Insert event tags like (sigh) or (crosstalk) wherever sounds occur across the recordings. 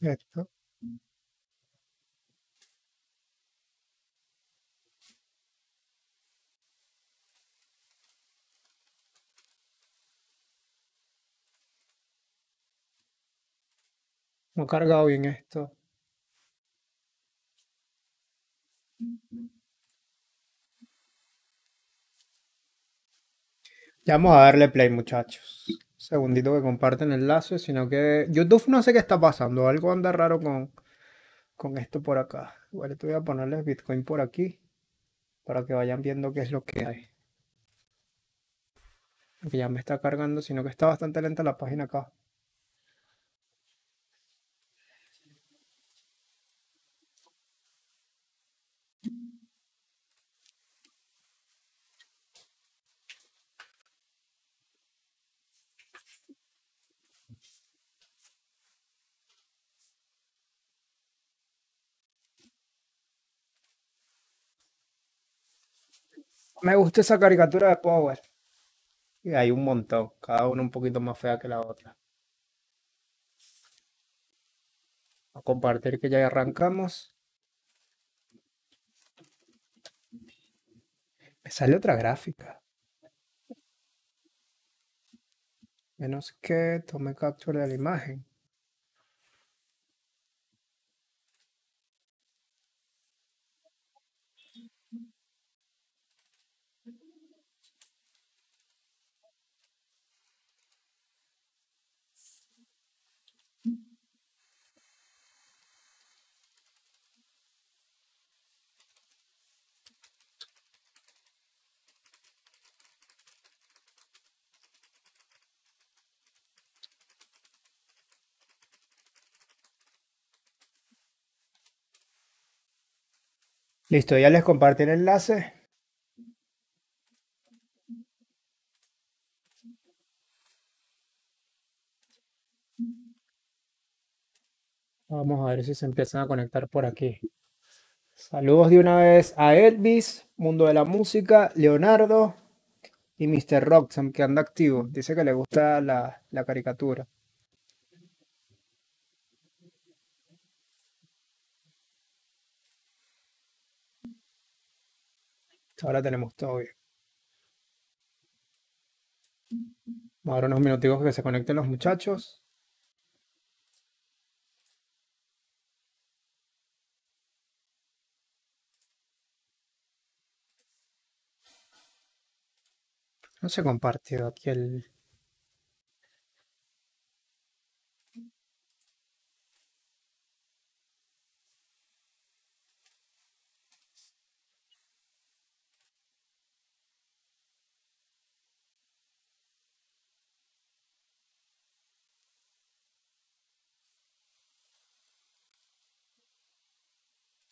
Esto. No cargado bien esto. Ya vamos a darle play, muchachos segundito que comparten el sino que YouTube no sé qué está pasando, algo anda raro con, con esto por acá. Igual te voy a ponerles Bitcoin por aquí para que vayan viendo qué es lo que hay. Que ya me está cargando, sino que está bastante lenta la página acá. me gusta esa caricatura de Power. Y hay un montón, cada una un poquito más fea que la otra. A compartir que ya arrancamos. Me sale otra gráfica. Menos que tome capture de la imagen. Listo, ya les compartí el enlace. Vamos a ver si se empiezan a conectar por aquí. Saludos de una vez a Elvis, Mundo de la Música, Leonardo y Mr. Roxam, que anda activo. Dice que le gusta la caricatura. ahora tenemos todo bien. a dar unos para que se conecten los muchachos. No se compartió aquí el,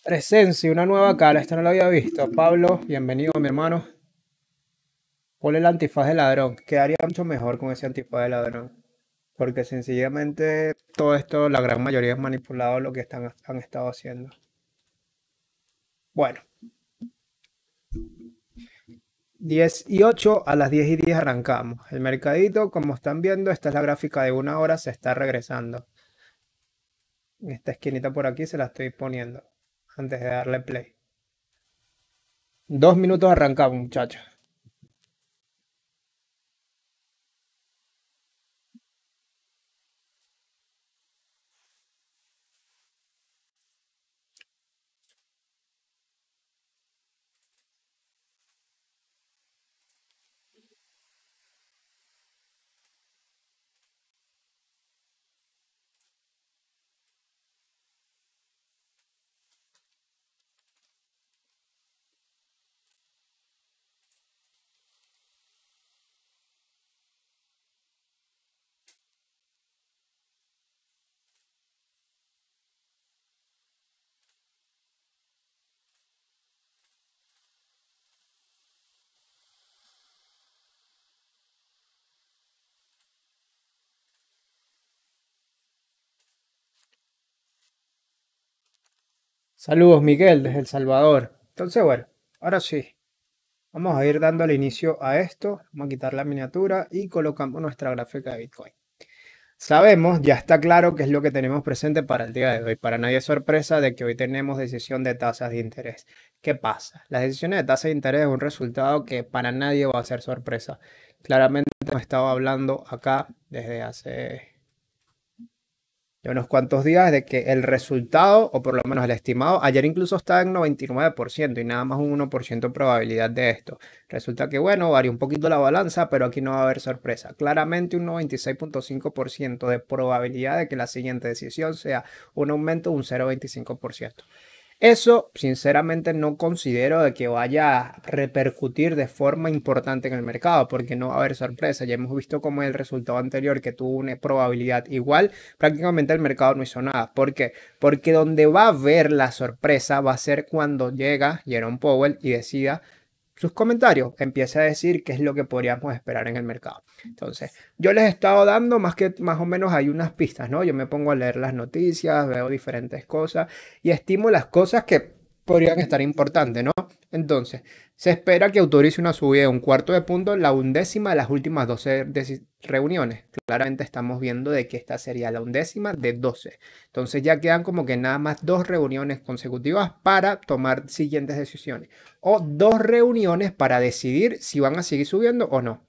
presencia, una nueva cara. Esta no la había visto. Pablo, bienvenido, mi hermano. Ponle el antifaz de ladrón. Quedaría mucho mejor con ese antifaz de ladrón. Porque sencillamente todo esto, la gran mayoría es manipulado lo que están, han estado haciendo. Bueno. 10 y 8 a las 10 y 10 arrancamos. El mercadito, como están viendo, esta es la gráfica de una hora, se está regresando. Esta esquinita por aquí se la estoy poniendo antes de darle play. Dos minutos arrancamos, muchachos. Saludos Miguel desde El Salvador. Entonces bueno, ahora sí. Vamos a ir dando el inicio a esto. Vamos a quitar la miniatura y colocamos nuestra gráfica de Bitcoin. Sabemos, ya está claro que es lo que tenemos presente para el día de hoy. Para nadie es sorpresa de que hoy tenemos decisión de tasas de interés. ¿Qué pasa? Las decisiones de tasas de interés es un resultado que para nadie va a ser sorpresa. Claramente hemos estado hablando acá desde hace de unos cuantos días de que el resultado, o por lo menos el estimado, ayer incluso estaba en 99% y nada más un 1% probabilidad de esto. Resulta que, bueno, varía un poquito la balanza, pero aquí no va a haber sorpresa. Claramente un 96.5% de probabilidad de que la siguiente decisión sea un aumento de un 0.25%. Eso, sinceramente, no considero de que vaya a repercutir de forma importante en el mercado, porque no va a haber sorpresa. Ya hemos visto como el resultado anterior, que tuvo una probabilidad igual, prácticamente el mercado no hizo nada. ¿Por qué? Porque donde va a haber la sorpresa va a ser cuando llega Jerome Powell y decida sus comentarios, empiece a decir qué es lo que podríamos esperar en el mercado. Entonces, yo les he estado dando más que más o menos hay unas pistas, ¿no? Yo me pongo a leer las noticias, veo diferentes cosas y estimo las cosas que podrían estar importantes, ¿no? Entonces, se espera que autorice una subida de un cuarto de punto, la undécima de las últimas 12 reuniones. Claramente estamos viendo de que esta sería la undécima de 12. Entonces ya quedan como que nada más dos reuniones consecutivas para tomar siguientes decisiones. O dos reuniones para decidir si van a seguir subiendo o no.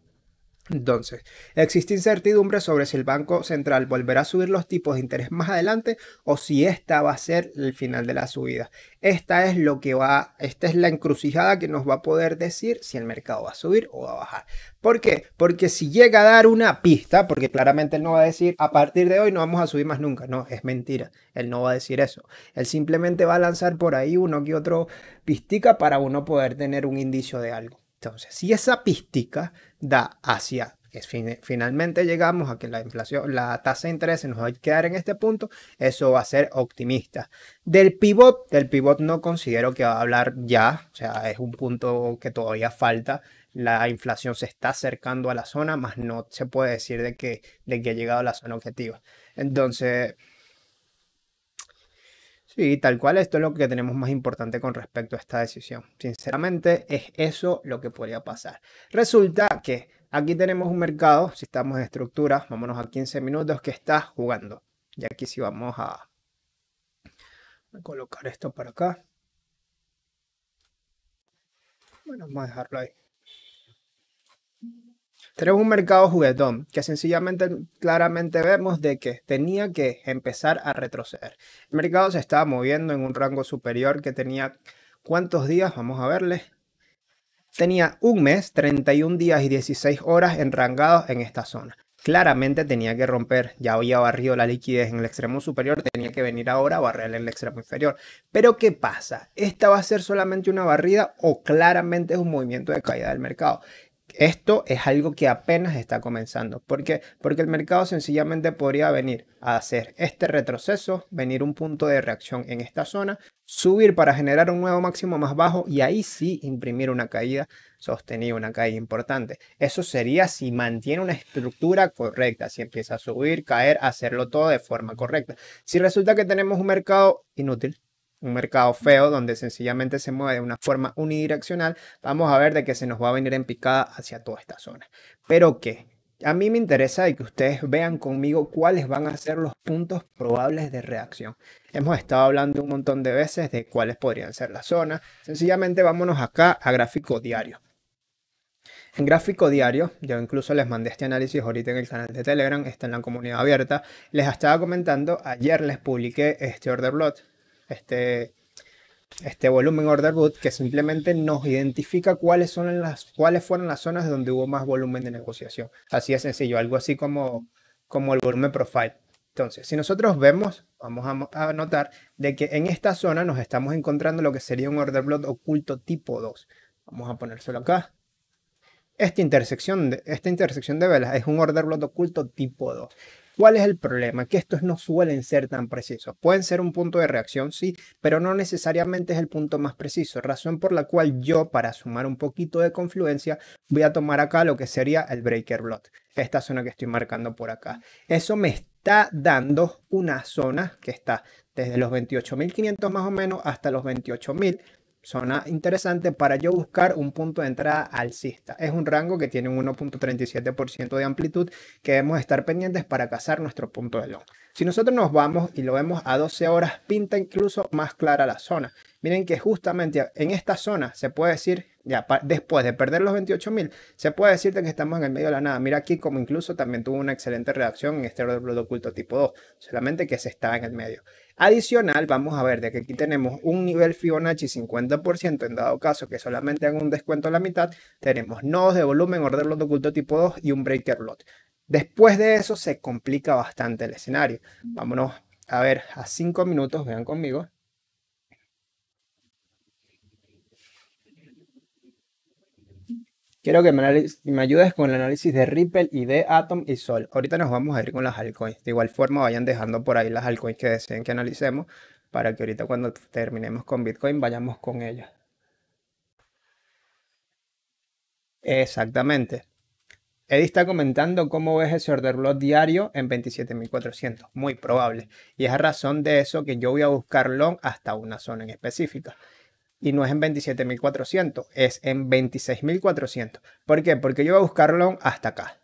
Entonces, existe incertidumbre sobre si el Banco Central volverá a subir los tipos de interés más adelante o si esta va a ser el final de la subida. Esta es lo que va, esta es la encrucijada que nos va a poder decir si el mercado va a subir o va a bajar. ¿Por qué? Porque si llega a dar una pista, porque claramente él no va a decir a partir de hoy no vamos a subir más nunca, no, es mentira, él no va a decir eso. Él simplemente va a lanzar por ahí uno que otro pistica para uno poder tener un indicio de algo. Entonces, si esa pística da hacia que finalmente llegamos a que la inflación, la tasa de interés nos va a quedar en este punto, eso va a ser optimista. Del pivot, del pivot no considero que va a hablar ya, o sea, es un punto que todavía falta. La inflación se está acercando a la zona, más no se puede decir de que, de que ha llegado a la zona objetiva. Entonces, y tal cual, esto es lo que tenemos más importante con respecto a esta decisión. Sinceramente, es eso lo que podría pasar. Resulta que aquí tenemos un mercado, si estamos en estructura, vámonos a 15 minutos, que está jugando. Y aquí sí vamos a colocar esto para acá. Bueno, vamos a dejarlo ahí. Tenemos un mercado juguetón que sencillamente claramente vemos de que tenía que empezar a retroceder. El mercado se estaba moviendo en un rango superior que tenía cuántos días, vamos a verle. Tenía un mes, 31 días y 16 horas enrangados en esta zona. Claramente tenía que romper, ya había barrido la liquidez en el extremo superior, tenía que venir ahora a barrer en el extremo inferior. Pero ¿qué pasa? ¿Esta va a ser solamente una barrida o claramente es un movimiento de caída del mercado? esto es algo que apenas está comenzando. ¿Por qué? Porque el mercado sencillamente podría venir a hacer este retroceso, venir un punto de reacción en esta zona, subir para generar un nuevo máximo más bajo y ahí sí imprimir una caída sostenida, una caída importante. Eso sería si mantiene una estructura correcta, si empieza a subir, caer, hacerlo todo de forma correcta. Si resulta que tenemos un mercado inútil, un mercado feo donde sencillamente se mueve de una forma unidireccional, vamos a ver de que se nos va a venir en picada hacia toda esta zona. Pero que a mí me interesa que ustedes vean conmigo cuáles van a ser los puntos probables de reacción. Hemos estado hablando un montón de veces de cuáles podrían ser las zonas. Sencillamente vámonos acá a gráfico diario. En gráfico diario, yo incluso les mandé este análisis ahorita en el canal de Telegram, está en la comunidad abierta. Les estaba comentando, ayer les publiqué este order lot este, este volumen order book que simplemente nos identifica cuáles, son las, cuáles fueron las zonas donde hubo más volumen de negociación. Así de sencillo, algo así como, como el volumen profile. Entonces, si nosotros vemos, vamos a, notar de que en esta zona nos estamos encontrando lo que sería un order block oculto tipo 2. Vamos a ponérselo acá. Esta intersección de, esta intersección de velas es un order block oculto tipo 2. ¿Cuál es el problema? Que estos no suelen ser tan precisos. Pueden ser un punto de reacción, sí, pero no necesariamente es el punto más preciso, razón por la cual yo, para sumar un poquito de confluencia, voy a tomar acá lo que sería el breaker blot, esta zona que estoy marcando por acá. Eso me está dando una zona que está desde los 28.500 más o menos hasta los 28.000, Zona interesante para yo buscar un punto de entrada alcista. Es un rango que tiene un 1.37% de amplitud que debemos estar pendientes para cazar nuestro punto de long. Si nosotros nos vamos y lo vemos a 12 horas, pinta incluso más clara la zona. Miren que justamente en esta zona se puede decir, ya después de perder los 28.000, se puede decirte que estamos en el medio de la nada. Mira aquí como incluso también tuvo una excelente reacción en este orden oculto tipo 2, solamente que se está en el medio. Adicional, vamos a ver de que aquí tenemos un nivel Fibonacci 50% en dado caso que solamente haga un descuento a la mitad, tenemos nodos de volumen, order de oculto tipo 2 y un breaker lot. Después de eso se complica bastante el escenario. Vámonos a ver a 5 minutos, vean conmigo. Quiero que me, ayudes con el análisis de Ripple, y de Atom y Sol. Ahorita nos vamos a ir con las altcoins. De igual forma, vayan dejando por ahí las altcoins que deseen que analicemos para que ahorita cuando terminemos con Bitcoin vayamos con ellas. Exactamente. Eddie está comentando cómo ves ese order block diario en 27.400. Muy probable. Y es a razón de eso que yo voy a buscar long hasta una zona en específica y no es en 27.400, es en 26.400. ¿Por qué? Porque yo voy a buscarlo hasta acá.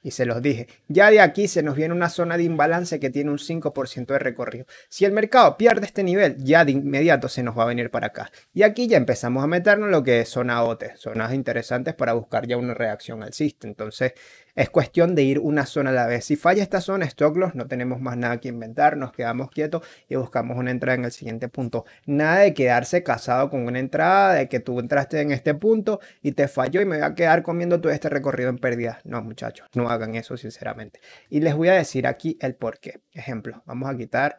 Y se los dije, ya de aquí se nos viene una zona de imbalance que tiene un 5% de recorrido. Si el mercado pierde este nivel, ya de inmediato se nos va a venir para acá. Y aquí ya empezamos a meternos en lo que es zona OT, zonas interesantes para buscar ya una reacción alcista. Entonces, es cuestión de ir una zona a la vez. Si falla esta zona, Stocklos no tenemos más nada que inventar, nos quedamos quietos y buscamos una entrada en el siguiente punto. Nada de quedarse casado con una entrada, de que tú entraste en este punto y te falló y me voy a quedar comiendo todo este recorrido en pérdidas. No, muchachos, no hagan eso sinceramente. Y les voy a decir aquí el por qué. Ejemplo, vamos a quitar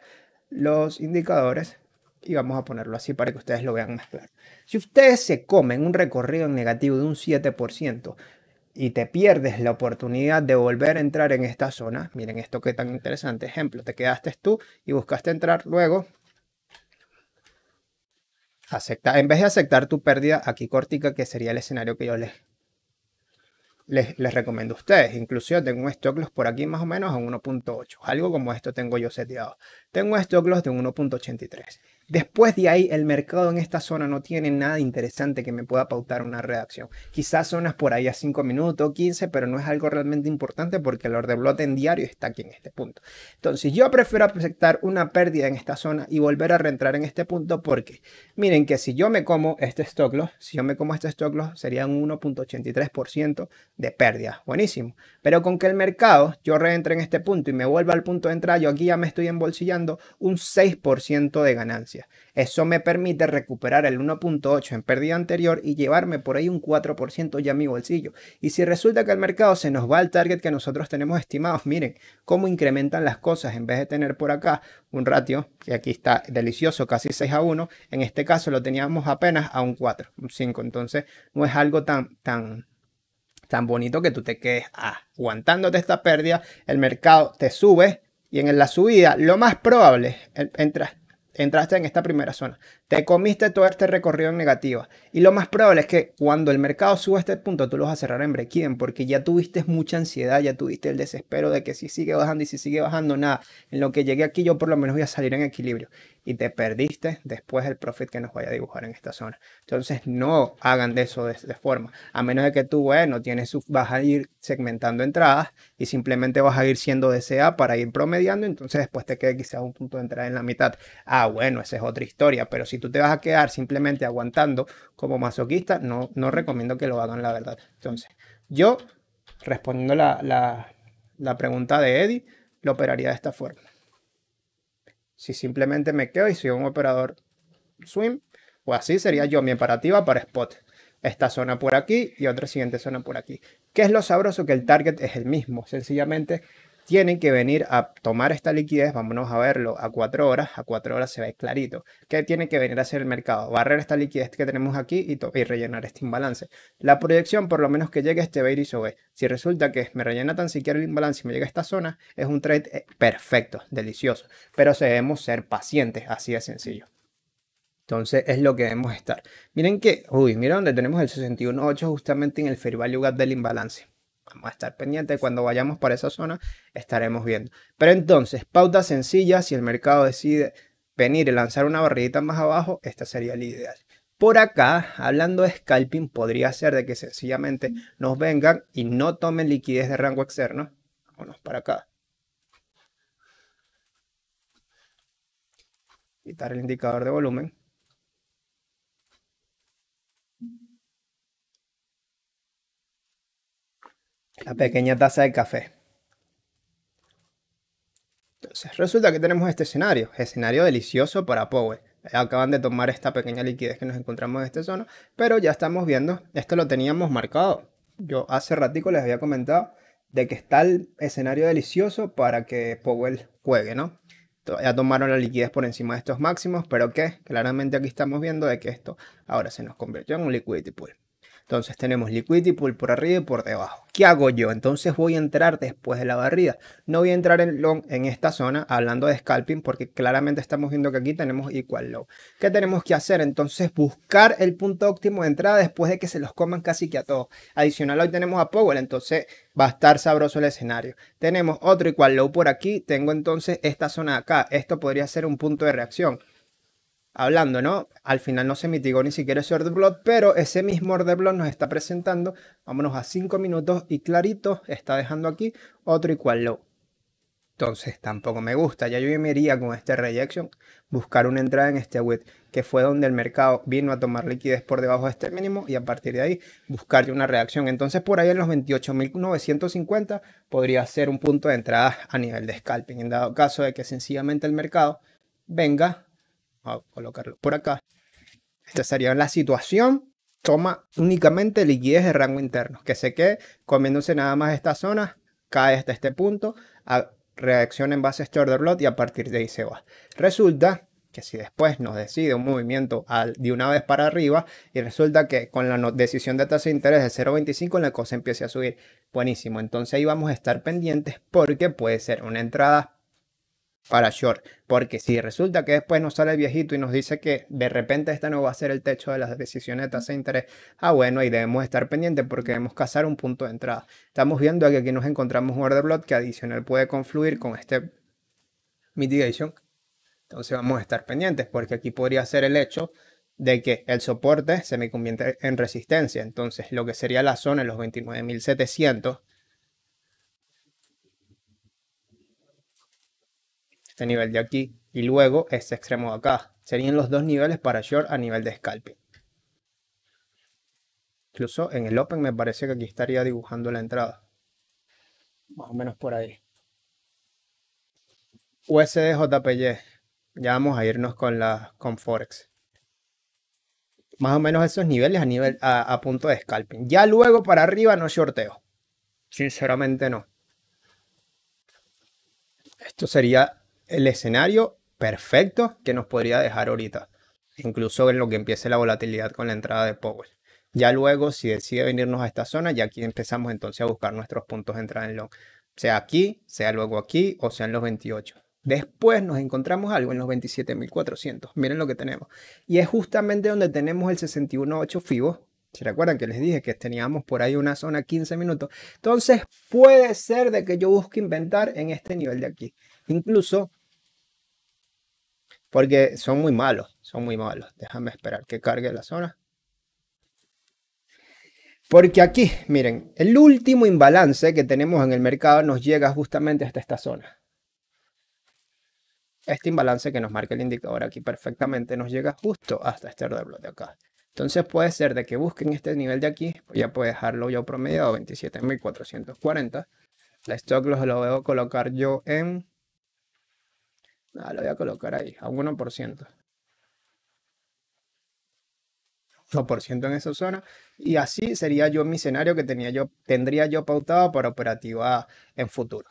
los indicadores y vamos a ponerlo así para que ustedes lo vean más claro. Si ustedes se comen un recorrido en negativo de un 7%, y te pierdes la oportunidad de volver a entrar en esta zona, miren esto qué tan interesante ejemplo, te quedaste tú y buscaste entrar luego, acepta, en vez de aceptar tu pérdida aquí cortica, que sería el escenario que yo les, les, recomiendo a ustedes, incluso tengo un stock loss por aquí más o menos a 1.8, algo como esto tengo yo seteado, tengo un stock loss de 1.83. Después de ahí, el mercado en esta zona no tiene nada interesante que me pueda pautar una redacción. Quizás zonas por ahí a 5 minutos, 15, pero no es algo realmente importante porque el order blot en diario está aquí en este punto. Entonces, yo prefiero aceptar una pérdida en esta zona y volver a reentrar en este punto porque miren que si yo me como este stock loss, si yo me como este stock loss, sería un 1.83% de pérdida. Buenísimo. Pero con que el mercado yo reentre en este punto y me vuelva al punto de entrada, yo aquí ya me estoy embolsillando un 6% de ganancia. Eso me permite recuperar el 1.8 en pérdida anterior y llevarme por ahí un 4% ya a mi bolsillo. Y si resulta que el mercado se nos va al target que nosotros tenemos estimados, miren cómo incrementan las cosas en vez de tener por acá un ratio, que aquí está delicioso, casi 6 a 1, en este caso lo teníamos apenas a un 4, un 5, entonces no es algo tan, tan, tan bonito que tú te quedes aguantándote esta pérdida, el mercado te sube y en la subida lo más probable, entras entraste en esta primera zona. Te comiste todo este recorrido en negativa. Y lo más probable es que cuando el mercado suba a este punto, tú lo vas a cerrar en break porque ya tuviste mucha ansiedad, ya tuviste el desespero de que si sigue bajando y si sigue bajando, nada. En lo que llegué aquí, yo por lo menos voy a salir en equilibrio. Y te perdiste después el profit que nos vaya a dibujar en esta zona. Entonces, no hagan de eso de, forma. A menos de que tú, bueno, tienes, vas a ir segmentando entradas y simplemente vas a ir siendo DCA para ir promediando. Entonces, después te quede quizás un punto de entrada en la mitad. Ah, bueno, esa es otra historia. Pero si tú te vas a quedar simplemente aguantando como masoquista, no, no recomiendo que lo hagan, la verdad. Entonces, yo, respondiendo la, la, la pregunta de Eddie, lo operaría de esta forma. Si simplemente me quedo y soy un operador swim, o pues así sería yo mi operativa para spot. Esta zona por aquí y otra siguiente zona por aquí. ¿Qué es lo sabroso? Que el target es el mismo. Sencillamente tienen que venir a tomar esta liquidez, vámonos a verlo, a cuatro horas, a cuatro horas se ve clarito. ¿Qué tiene que venir a hacer el mercado? Barrer esta liquidez que tenemos aquí y, y rellenar este imbalance. La proyección, por lo menos que llegue a este bearish B, Si resulta que me rellena tan siquiera el imbalance y me llega a esta zona, es un trade eh, perfecto, delicioso. Pero debemos ser pacientes, así de sencillo. Entonces es lo que debemos estar. Miren que, uy, miren dónde tenemos el 61.8 justamente en el fair value gap del imbalance vamos a estar pendientes. Cuando vayamos para esa zona, estaremos viendo. Pero entonces, pauta sencilla, si el mercado decide venir y lanzar una barridita más abajo, esta sería la ideal. Por acá, hablando de scalping, podría ser de que sencillamente nos vengan y no tomen liquidez de rango externo. Vámonos para acá. Quitar el indicador de volumen. la pequeña taza de café. Entonces resulta que tenemos este escenario, escenario delicioso para Powell. Acaban de tomar esta pequeña liquidez que nos encontramos en esta zona, pero ya estamos viendo, esto lo teníamos marcado. Yo hace ratico les había comentado de que está el escenario delicioso para que Powell juegue, ¿no? Ya tomaron la liquidez por encima de estos máximos, pero que claramente aquí estamos viendo de que esto ahora se nos convirtió en un liquidity pool. Entonces tenemos liquidity pool por arriba y por debajo. ¿Qué hago yo? Entonces voy a entrar después de la barrida. No voy a entrar en long en esta zona hablando de scalping porque claramente estamos viendo que aquí tenemos equal low. ¿Qué tenemos que hacer? Entonces buscar el punto óptimo de entrada después de que se los coman casi que a todos. Adicional hoy tenemos a Powell, entonces va a estar sabroso el escenario. Tenemos otro equal low por aquí. Tengo entonces esta zona de acá. Esto podría ser un punto de reacción hablando, ¿no? Al final no se mitigó ni siquiera ese order block, pero ese mismo order block nos está presentando, vámonos a 5 minutos y clarito está dejando aquí otro igual low. Entonces tampoco me gusta, ya yo me iría con este rejection, buscar una entrada en este width, que fue donde el mercado vino a tomar liquidez por debajo de este mínimo y a partir de ahí buscarle una reacción. Entonces por ahí en los 28.950 podría ser un punto de entrada a nivel de scalping, en dado caso de que sencillamente el mercado venga a colocarlo por acá. Esta sería la situación. Toma únicamente liquidez de rango interno, que sé que comiéndose nada más esta zona, cae hasta este punto, a, reacciona en base a este order y a partir de ahí se va. Resulta que si después nos decide un movimiento al, de una vez para arriba y resulta que con la decisión de tasa de interés de 0.25 la cosa empiece a subir, buenísimo. Entonces ahí vamos a estar pendientes porque puede ser una entrada para short. Porque si resulta que después nos sale el viejito y nos dice que de repente este no va a ser el techo de las decisiones de tasa de interés, ah bueno, y debemos estar pendientes porque debemos cazar un punto de entrada. Estamos viendo que aquí nos encontramos un order block que adicional puede confluir con este mitigation. Entonces vamos a estar pendientes porque aquí podría ser el hecho de que el soporte se me convierte en resistencia. Entonces lo que sería la zona en los 29.700 Este nivel de aquí y luego este extremo de acá. Serían los dos niveles para short a nivel de scalping. Incluso en el open me parece que aquí estaría dibujando la entrada. Más o menos por ahí. USD Ya vamos a irnos con, la, con Forex. Más o menos esos niveles a, nivel, a, punto de scalping. Ya luego para arriba no sorteo. Sinceramente no. Esto sería el escenario perfecto que nos podría dejar ahorita, incluso en lo que empiece la volatilidad con la entrada de Powell. Ya luego, si decide venirnos a esta zona, ya aquí empezamos entonces a buscar nuestros puntos de entrada en long, sea aquí, sea luego aquí o sea en los 28. Después nos encontramos algo en los 27.400. Miren lo que tenemos. Y es justamente donde tenemos el 61.8 FIBO. ¿Se recuerdan que les dije que teníamos por ahí una zona 15 minutos. Entonces puede ser de que yo busque inventar en este nivel de aquí. Incluso porque son muy malos, son muy malos. Déjame esperar que cargue la zona. Porque aquí, miren, el último imbalance que tenemos en el mercado nos llega justamente hasta esta zona. Este imbalance que nos marca el indicador aquí perfectamente nos llega justo hasta este reblo de acá. Entonces puede ser de que busquen este nivel de aquí, ya puedo dejarlo yo promediado 27.440. La stock los lo veo colocar yo en Ah, lo voy a colocar ahí, a 1%. 1% en esa zona. Y así sería yo mi escenario que tendría yo pautado para operativa en futuro.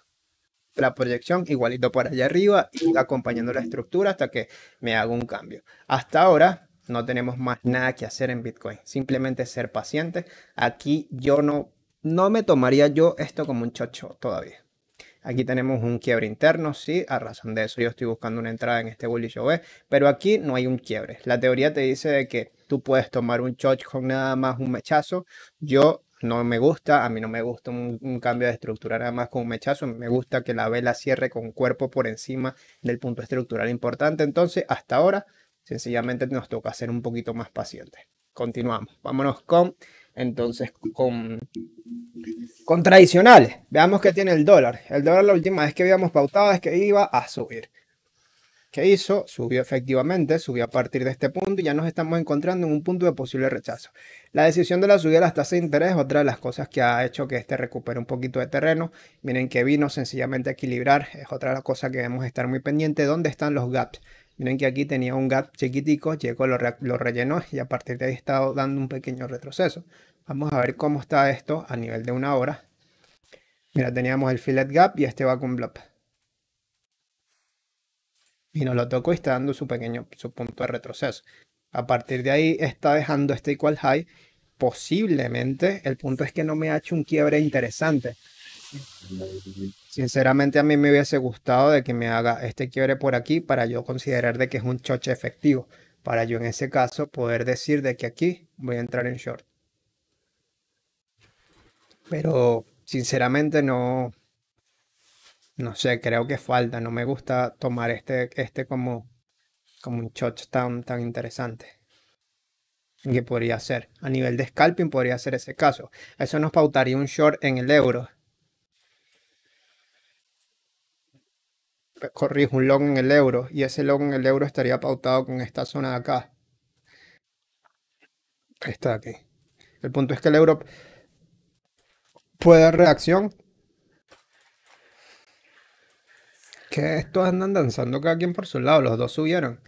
La proyección igualito por allá arriba y acompañando la estructura hasta que me haga un cambio. Hasta ahora no tenemos más nada que hacer en Bitcoin. Simplemente ser paciente Aquí yo no, no me tomaría yo esto como un chocho todavía. Aquí tenemos un quiebre interno, sí, a razón de eso yo estoy buscando una entrada en este bullish OE, pero aquí no hay un quiebre. La teoría te dice de que tú puedes tomar un choch con nada más un mechazo. Yo no me gusta, a mí no me gusta un, un, cambio de estructura nada más con un mechazo, me gusta que la vela cierre con cuerpo por encima del punto estructural importante, entonces hasta ahora sencillamente nos toca ser un poquito más pacientes. Continuamos, vámonos con entonces, con, con veamos qué tiene el dólar. El dólar la última vez que habíamos pautado es que iba a subir. ¿Qué hizo? Subió efectivamente, subió a partir de este punto y ya nos estamos encontrando en un punto de posible rechazo. La decisión de la subida de las tasas de interés es otra de las cosas que ha hecho que este recupere un poquito de terreno. Miren que vino sencillamente a equilibrar, es otra de las cosas que debemos estar muy pendiente. ¿Dónde están los gaps? Miren que aquí tenía un gap chiquitico, llegó, lo, rellenó y a partir de ahí está estado dando un pequeño retroceso. Vamos a ver cómo está esto a nivel de una hora. Mira, teníamos el fillet gap y este vacuum blob. Y nos lo tocó y está dando su pequeño su punto de retroceso. A partir de ahí está dejando este equal high. Posiblemente, el punto es que no me ha hecho un quiebre interesante. Sinceramente a mí me hubiese gustado de que me haga este quiebre por aquí para yo considerar de que es un choche efectivo, para yo en ese caso poder decir de que aquí voy a entrar en short. Pero sinceramente no, no sé, creo que falta, no me gusta tomar este, este como, como un choche tan, tan interesante que podría ser. A nivel de scalping podría ser ese caso. Eso nos pautaría un short en el euro. Corrí un log en el euro, y ese long en el euro estaría pautado con esta zona de acá. Está aquí. El punto es que el euro puede dar reacción. Que estos andan danzando cada quien por su lado, los dos subieron.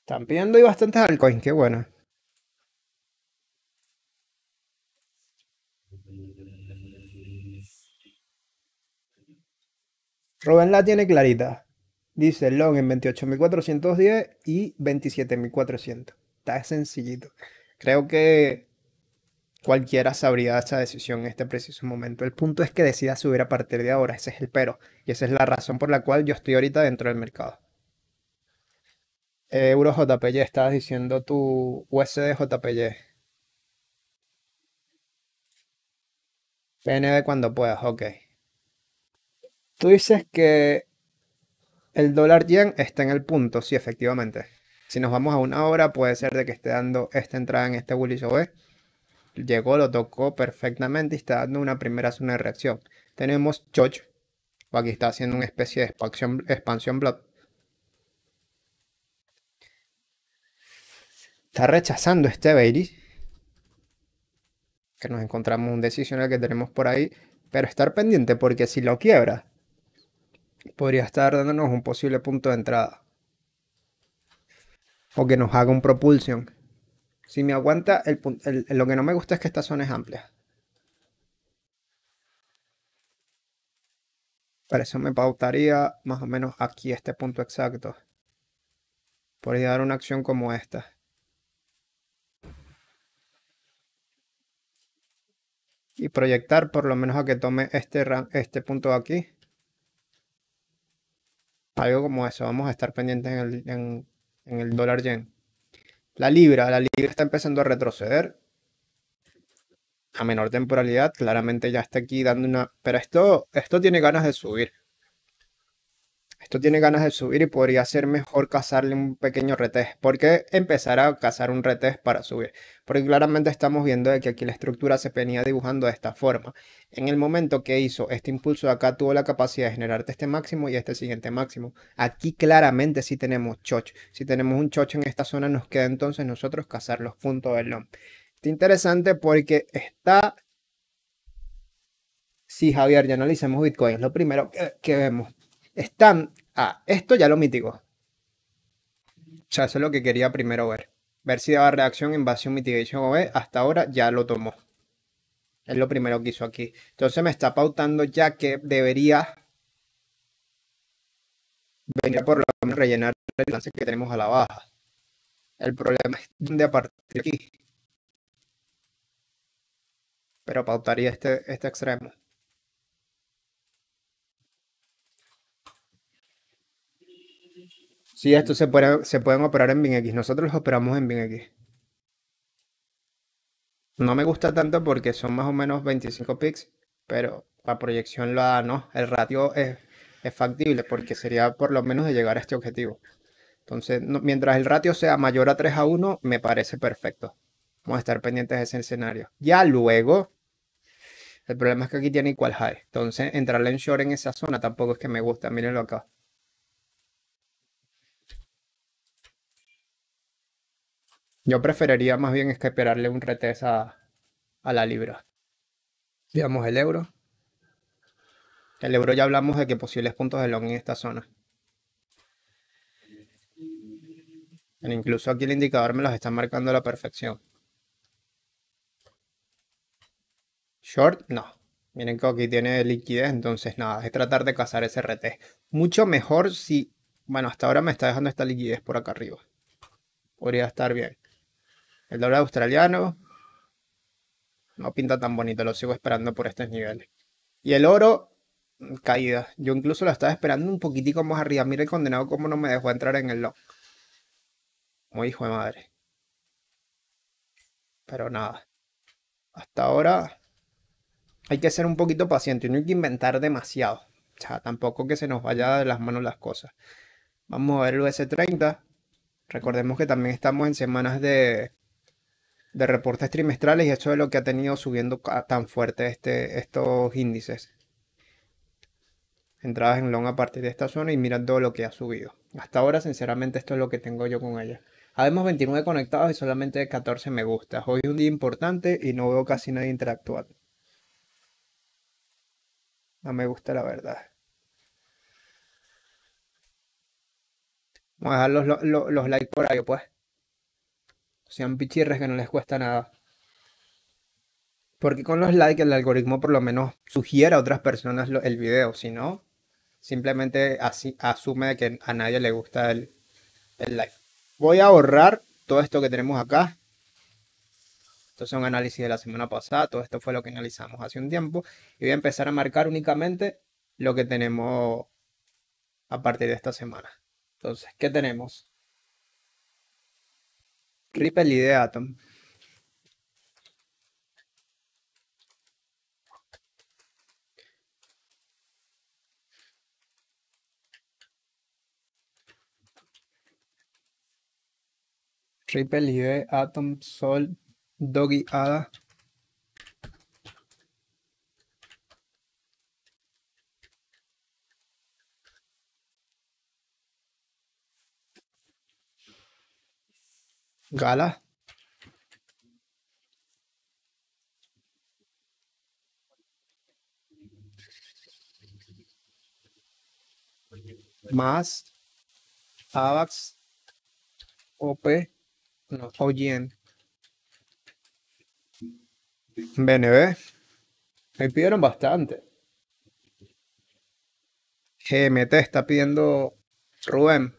Están pidiendo y bastantes altcoins, qué bueno. Rubén la tiene clarita. Dice long en 28.410 y 27.400. Está sencillito. Creo que cualquiera sabría esa decisión en este preciso momento. El punto es que decida subir a partir de ahora. Ese es el pero. Y esa es la razón por la cual yo estoy ahorita dentro del mercado. Eh, Euro JPY, estabas diciendo tu USD JPY. PNB cuando puedas, ok. Tú dices que el dólar yen está en el punto, sí, efectivamente. Si nos vamos a una hora, puede ser de que esté dando esta entrada en este bullish OE. Llegó, lo tocó perfectamente y está dando una primera zona de reacción. Tenemos Choch, aquí está haciendo una especie de expansión, expansión block. Está rechazando este baby. Que nos encontramos un decisional que tenemos por ahí. Pero estar pendiente porque si lo quiebra, podría estar dándonos un posible punto de entrada. O que nos haga un propulsión Si me aguanta, el, lo que no me gusta es que esta zona es amplia. Para eso me pautaría más o menos aquí este punto exacto. Podría dar una acción como esta. Y proyectar por lo menos a que tome este, este punto aquí. Algo como eso, vamos a estar pendientes en el, en, el dólar yen. La libra, la libra está empezando a retroceder a menor temporalidad, claramente ya está aquí dando una... Pero esto, esto tiene ganas de subir esto tiene ganas de subir y podría ser mejor cazarle un pequeño retest. ¿Por qué empezar a cazar un retest para subir? Porque claramente estamos viendo de que aquí la estructura se venía dibujando de esta forma. En el momento que hizo este impulso de acá, tuvo la capacidad de generarte este máximo y este siguiente máximo. Aquí claramente sí tenemos choch Si tenemos un choch en esta zona, nos queda entonces nosotros cazar los puntos del long. Está interesante porque está... Sí, Javier, ya analicemos Bitcoin. lo primero que vemos están a ah, esto ya lo mitigó. O eso es lo que quería primero ver. Ver si daba reacción en base a un mitigation o Hasta ahora ya lo tomó. Es lo primero que hizo aquí. Entonces me está pautando ya que debería venir por lo menos rellenar el lance que tenemos a la baja. El problema es de partir de aquí. Pero pautaría este, este extremo. Sí, estos se, pueden operar en BinX. Nosotros los operamos en BinX. No me gusta tanto porque son más o menos 25 pics, pero la proyección lo da, ¿no? El ratio es, factible porque sería por lo menos de llegar a este objetivo. Entonces, mientras el ratio sea mayor a 3 a 1, me parece perfecto. Vamos a estar pendientes de ese escenario. Ya luego, el problema es que aquí tiene igual high. Entonces, entrarle en short en esa zona tampoco es que me gusta. Mírenlo acá. Yo preferiría más bien esperarle un retest a, la libra. Digamos el euro. El euro ya hablamos de que posibles puntos de long en esta zona. incluso aquí el indicador me los está marcando a la perfección. Short, no. Miren que aquí tiene liquidez, entonces nada, es tratar de cazar ese RT. Mucho mejor si, bueno, hasta ahora me está dejando esta liquidez por acá arriba. Podría estar bien. El dólar australiano no pinta tan bonito, lo sigo esperando por estos niveles. Y el oro, caída. Yo incluso lo estaba esperando un poquitico más arriba. Mira el condenado cómo no me dejó entrar en el lock. Muy hijo de madre. Pero nada. Hasta ahora hay que ser un poquito paciente. No hay que inventar demasiado. O sea, tampoco que se nos vaya de las manos las cosas. Vamos a ver el US30. Recordemos que también estamos en semanas de de reportes trimestrales y eso es lo que ha tenido subiendo tan fuerte este, estos índices. Entradas en long a partir de esta zona y mira todo lo que ha subido. Hasta ahora, sinceramente, esto es lo que tengo yo con ella. Habemos 29 conectados y solamente 14 me gusta Hoy es un día importante y no veo casi nadie interactuar No me gusta la verdad. Vamos a dejar los, los likes por ahí, pues sean pichirres que no les cuesta nada. Porque con los likes el algoritmo por lo menos sugiere a otras personas el video, si no, simplemente asume que a nadie le gusta el, el like. Voy a ahorrar todo esto que tenemos acá. Esto es un análisis de la semana pasada, todo esto fue lo que analizamos hace un tiempo. Y voy a empezar a marcar únicamente lo que tenemos a partir de esta semana. Entonces, ¿qué tenemos? Ripple y Atom. Ripple idea Atom, Sol, Doggy, Ada. Gala. Más. AVAX. OP. No, OGN. BNB. Me pidieron bastante. GMT está pidiendo Rubén.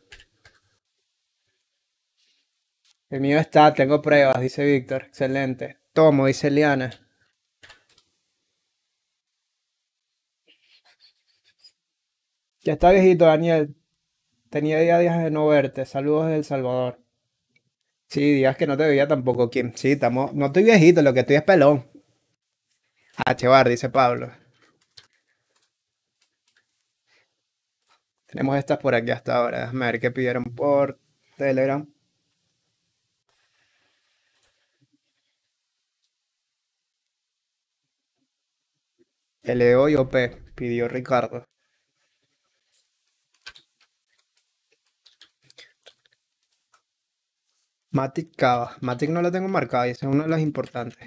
El mío está, tengo pruebas, dice Víctor. Excelente. Tomo, dice Liana. Ya está viejito, Daniel. Tenía días de no verte. Saludos desde El Salvador. Sí, días que no te veía tampoco, Kim. Sí, estamos. No estoy viejito, lo que estoy es pelón. Ah, chevar, dice Pablo. Tenemos estas por aquí hasta ahora. Déjame ver qué pidieron por Telegram. leo y OP, pidió Ricardo. Matic Cava. Matic no la tengo marcada y esa es una de las importantes.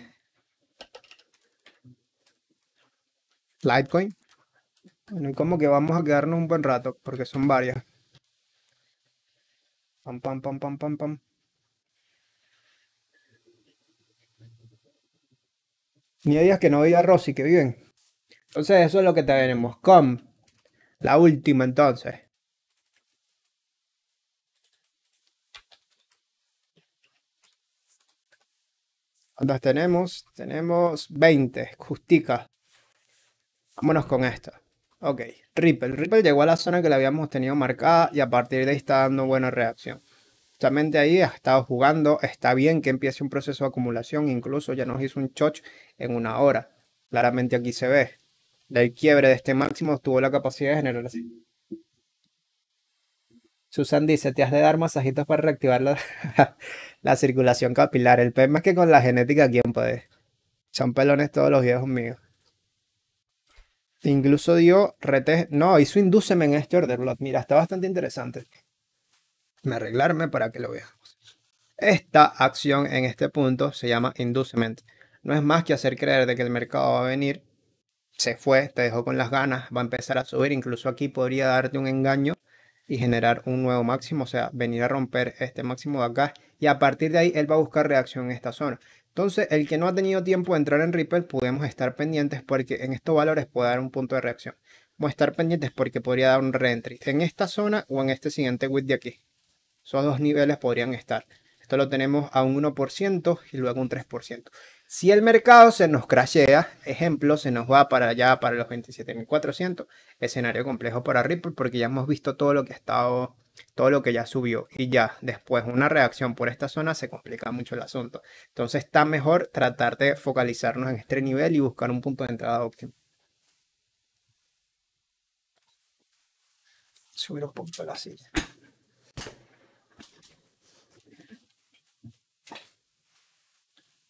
Litecoin. Bueno, como que vamos a quedarnos un buen rato porque son varias. Pam, pam, pam, pam, pam, pam. Ni días que no veía a Rosy, que viven. Entonces eso es lo que tenemos. con La última entonces. ¿Cuántas tenemos? Tenemos 20. Justica. Vámonos con esta. Ok. Ripple. Ripple llegó a la zona que la habíamos tenido marcada y a partir de ahí está dando buena reacción. Justamente ahí ha estado jugando. Está bien que empiece un proceso de acumulación. Incluso ya nos hizo un choch en una hora. Claramente aquí se ve. El quiebre de este máximo tuvo la capacidad de generar así. Susan dice, te has de dar masajitos para reactivar la, (laughs) circulación capilar. El problema más que con la genética, ¿quién puede? Son pelones todos los viejos míos. Incluso dio rete... No, hizo inducement en este order block Mira, está bastante interesante. Me arreglarme para que lo veamos. Esta acción en este punto se llama inducement. No es más que hacer creer de que el mercado va a venir se fue, te dejó con las ganas, va a empezar a subir, incluso aquí podría darte un engaño y generar un nuevo máximo, o sea, venir a romper este máximo de acá y a partir de ahí él va a buscar reacción en esta zona. Entonces, el que no ha tenido tiempo de entrar en Ripple, podemos estar pendientes porque en estos valores puede dar un punto de reacción. Vamos a estar pendientes porque podría dar un reentry en esta zona o en este siguiente width de aquí. Esos dos niveles podrían estar. Esto lo tenemos a un 1% y luego un 3%. Si el mercado se nos crashea, ejemplo, se nos va para allá, para los 27.400, escenario complejo para Ripple porque ya hemos visto todo lo que ha estado, todo lo que ya subió y ya después una reacción por esta zona se complica mucho el asunto. Entonces está mejor tratar de focalizarnos en este nivel y buscar un punto de entrada óptimo. Subir un poquito la silla.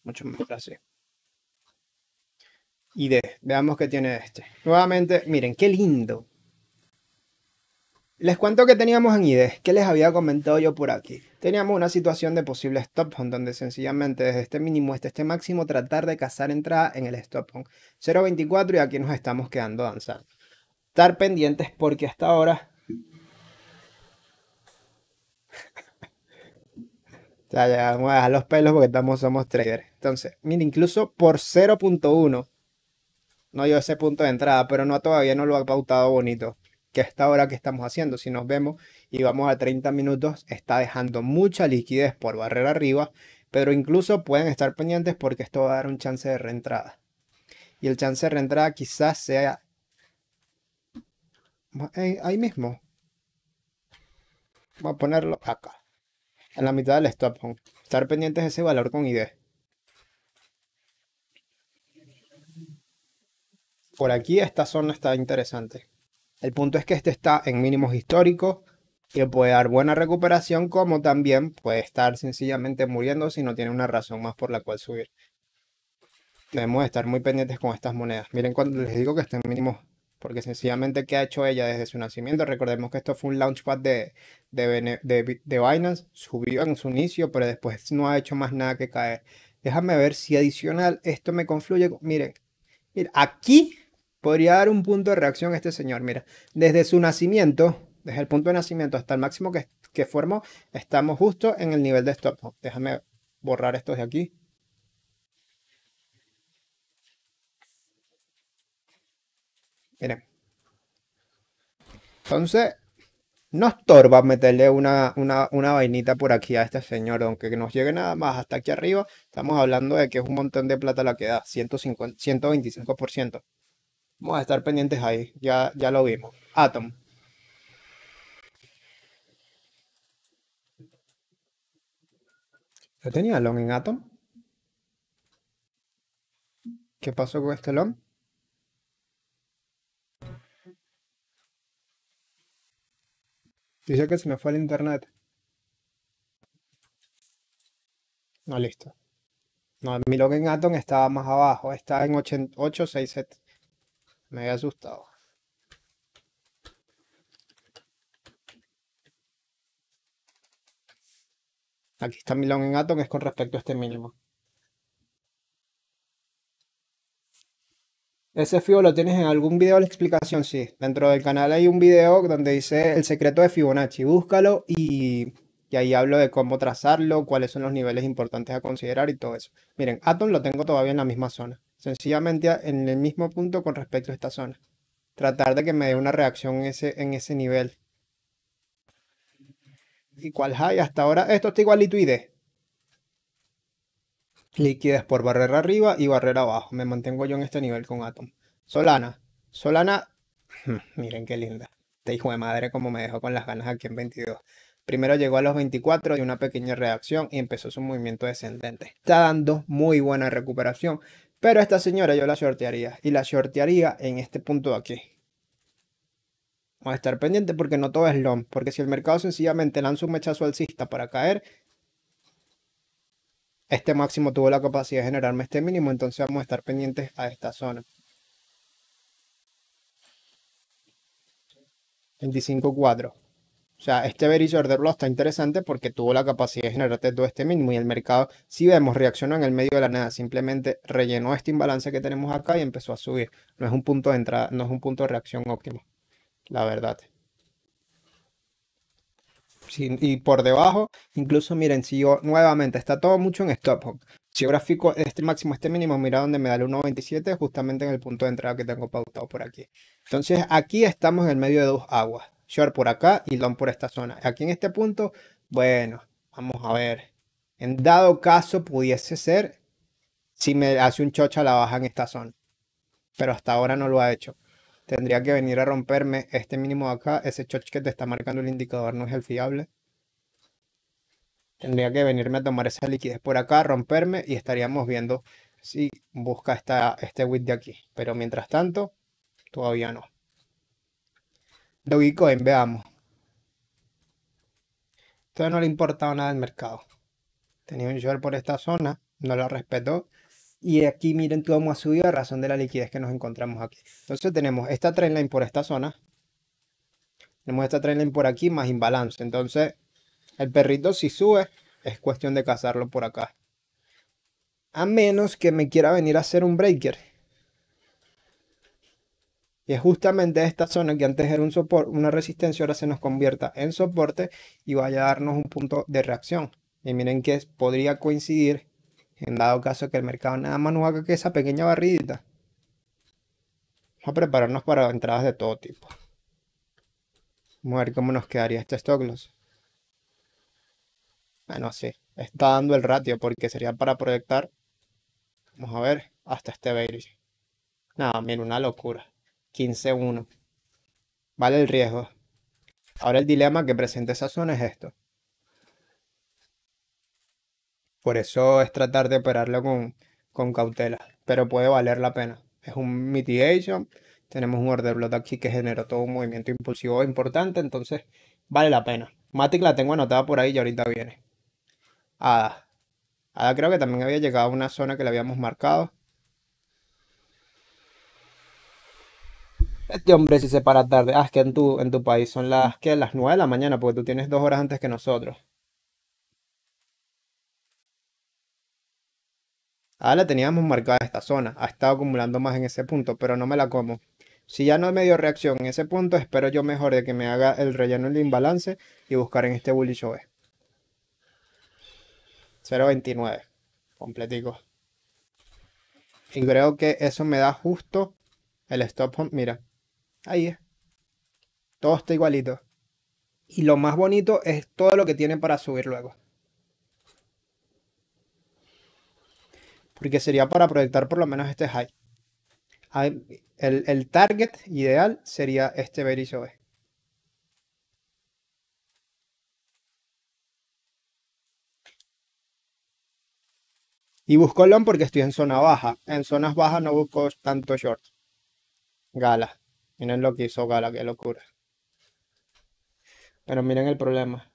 mucho mejor, así. ID. veamos qué tiene este. Nuevamente, miren, qué lindo. Les cuento que teníamos en ID. E, que les había comentado yo por aquí. Teníamos una situación de posible stop home. donde sencillamente desde este mínimo hasta este máximo tratar de cazar entrada en el stop home. 0.24 y aquí nos estamos quedando danzando. Estar pendientes porque hasta ahora ya vamos a dejar los pelos porque estamos, somos traders. Entonces, mira, incluso por 0.1 no dio ese punto de entrada, pero no todavía no lo ha pautado bonito. Que esta hora que estamos haciendo, si nos vemos y vamos a 30 minutos, está dejando mucha liquidez por barrer arriba, pero incluso pueden estar pendientes porque esto va a dar un chance de reentrada. Y el chance de reentrada quizás sea eh, ahí mismo. Voy a ponerlo acá en la mitad del stop home. Estar pendientes de ese valor con ID. Por aquí esta zona está interesante. El punto es que este está en mínimos históricos y puede dar buena recuperación como también puede estar sencillamente muriendo si no tiene una razón más por la cual subir. Debemos estar muy pendientes con estas monedas. Miren cuando les digo que en mínimos porque sencillamente qué ha hecho ella desde su nacimiento. Recordemos que esto fue un launchpad de, de, Binance, subió en su inicio, pero después no ha hecho más nada que caer. Déjame ver si adicional esto me confluye. miren, aquí podría dar un punto de reacción a este señor. Mira, desde su nacimiento, desde el punto de nacimiento hasta el máximo que, que formó, estamos justo en el nivel de stop. Déjame borrar esto de aquí. Miren. Entonces, no estorba meterle una, una, vainita por aquí a este señor, aunque nos llegue nada más hasta aquí arriba, estamos hablando de que es un montón de plata la que da, 150, 125%. Vamos a estar pendientes ahí, ya, ya lo vimos. Atom. ¿Yo tenía long en Atom? ¿Qué pasó con este long? Dice que se me fue el internet. No, listo. No, mi en atom estaba más abajo. Está en 8.67 Me había asustado. Aquí está mi en atom, es con respecto a este mínimo. Ese FIBO lo tienes en algún video de la explicación, sí. Dentro del canal hay un video donde dice el secreto de Fibonacci. Búscalo y, ahí hablo de cómo trazarlo, cuáles son los niveles importantes a considerar y todo eso. Miren, Atom lo tengo todavía en la misma zona. Sencillamente en el mismo punto con respecto a esta zona. Tratar de que me dé una reacción en ese, en ese nivel. ¿Y cuál hay? Hasta ahora esto está igualito y de líquidas por barrera arriba y barrera abajo. Me mantengo yo en este nivel con Atom. Solana. Solana, (laughs) miren qué linda. Este hijo de madre como me dejó con las ganas aquí en 22. Primero llegó a los 24 y una pequeña reacción y empezó su movimiento descendente. Está dando muy buena recuperación, pero esta señora yo la sortearía y la sortearía en este punto de aquí. Vamos a estar pendiente porque no todo es long, porque si el mercado sencillamente lanza un mechazo alcista para caer, este máximo tuvo la capacidad de generarme este mínimo, entonces vamos a estar pendientes a esta zona. 25.4. O sea, este bearish order está interesante porque tuvo la capacidad de generar todo este mínimo y el mercado, si vemos, reaccionó en el medio de la nada, simplemente rellenó este imbalance que tenemos acá y empezó a subir. No es un punto de entrada, no es un punto de reacción óptimo, la verdad y por debajo, incluso miren, si yo nuevamente está todo mucho en stop hook. Si yo grafico este máximo, este mínimo, mira donde me da el 1.27, justamente en el punto de entrada que tengo pautado por aquí. Entonces aquí estamos en el medio de dos aguas. Short por acá y long por esta zona. Aquí en este punto, bueno, vamos a ver. En dado caso pudiese ser si me hace un chocha la baja en esta zona. Pero hasta ahora no lo ha hecho. Tendría que venir a romperme este mínimo de acá. Ese choch que te está marcando el indicador no es el fiable. Tendría que venirme a tomar esa liquidez por acá, romperme y estaríamos viendo si busca este width de aquí. Pero mientras tanto, todavía no. Dogecoin, veamos. Todavía no le importaba nada al mercado. Tenía un short por esta zona, no la respetó y aquí miren cómo ha subido a razón de la liquidez que nos encontramos aquí. Entonces tenemos esta trendline por esta zona. Tenemos esta trendline por aquí más imbalance. Entonces el perrito si sube es cuestión de cazarlo por acá. A menos que me quiera venir a hacer un breaker. Y es justamente esta zona que antes era un soporte, una resistencia, ahora se nos convierta en soporte y vaya a darnos un punto de reacción. Y miren que podría coincidir en dado caso que el mercado nada más nos haga que esa pequeña barridita. Vamos a prepararnos para entradas de todo tipo. Vamos a ver cómo nos quedaría este stock loss. Bueno, ah, sí, está dando el ratio porque sería para proyectar. Vamos a ver hasta este bearish. Nada, mira, una locura. 15-1. Vale el riesgo. Ahora el dilema que presenta esa zona es esto. Por eso es tratar de operarlo con, con cautela, pero puede valer la pena. Es un mitigation, tenemos un order block aquí que generó todo un movimiento impulsivo importante, entonces vale la pena. Matic la tengo anotada por ahí y ahorita viene. Ah, Ada creo que también había llegado a una zona que le habíamos marcado. Este hombre si se para tarde. Ah, es que en tu, en tu país son las, que Las 9 de la mañana, porque tú tienes dos horas antes que nosotros. Ahora la teníamos marcada esta zona, ha estado acumulando más en ese punto, pero no me la como. Si ya no me dio reacción en ese punto, espero yo mejor de que me haga el relleno en el imbalance y buscar en este bullish OE. 0.29, completico. Y creo que eso me da justo el stop Mira, ahí es. Todo está igualito. Y lo más bonito es todo lo que tiene para subir luego. porque sería para proyectar por lo menos este high. El, target ideal sería este bearish b Y busco long porque estoy en zona baja. En zonas bajas no busco tanto short. Gala. Miren lo que hizo Gala, qué locura. Pero miren el problema.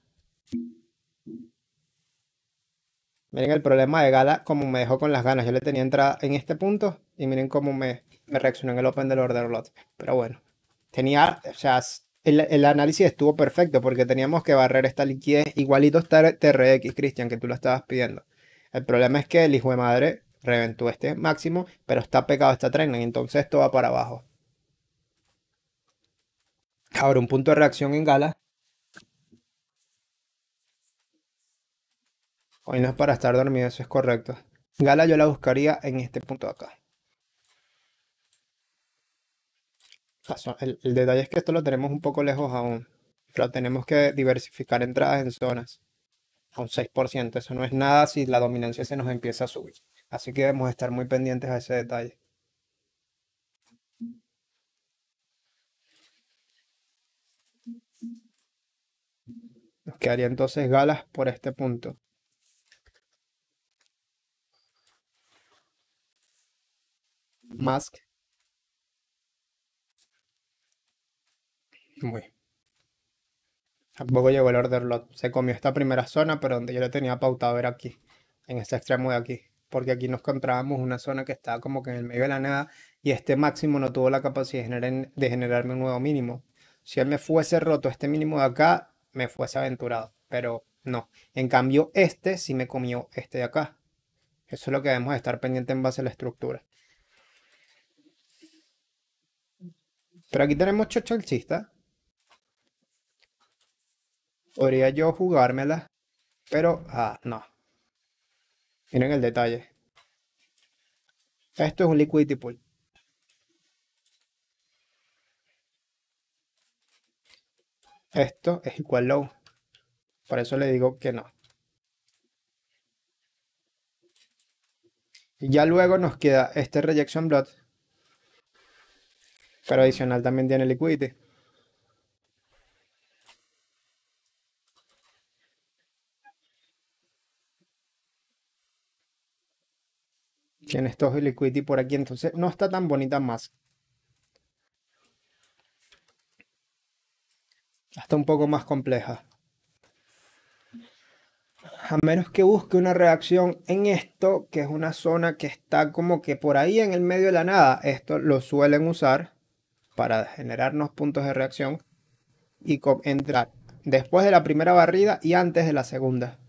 Miren el problema de Gala, como me dejó con las ganas. Yo le tenía entrada en este punto y miren cómo me, reaccionó en el Open del Order Lot. Pero bueno, tenía, o sea, el, análisis estuvo perfecto porque teníamos que barrer esta liquidez igualito estar TRX, Cristian, que tú lo estabas pidiendo. El problema es que el hijo de madre reventó este máximo, pero está pegado esta y entonces esto va para abajo. Ahora un punto de reacción en Gala Hoy no es para estar dormido, eso es correcto. Gala yo la buscaría en este punto de acá. El, detalle es que esto lo tenemos un poco lejos aún. Pero tenemos que diversificar entradas en zonas. A un 6%. Eso no es nada si la dominancia se nos empieza a subir. Así que debemos estar muy pendientes a ese detalle. Nos quedaría entonces galas por este punto. Muy. Tampoco llegó el order lot Se comió esta primera zona, pero donde yo lo tenía pautado era aquí, en este extremo de aquí. Porque aquí nos encontrábamos una zona que estaba como que en el medio de la nada y este máximo no tuvo la capacidad de, generarme un nuevo mínimo. Si él me fuese roto este mínimo de acá, me fuese aventurado, pero no. En cambio, este sí me comió este de acá. Eso es lo que debemos estar pendiente en base a la estructura. Pero aquí tenemos chista, Podría yo jugármela. Pero, ah, no. Miren el detalle. Esto es un liquidity pool. Esto es igual low. Por eso le digo que no. Y ya luego nos queda este rejection blood pero adicional también tiene liquidity. Tiene estos y liquidity por aquí, entonces no está tan bonita más. Está un poco más compleja. A menos que busque una reacción en esto, que es una zona que está como que por ahí en el medio de la nada. Esto lo suelen usar para generarnos puntos de reacción y entrar después de la primera barrida y antes de la segunda.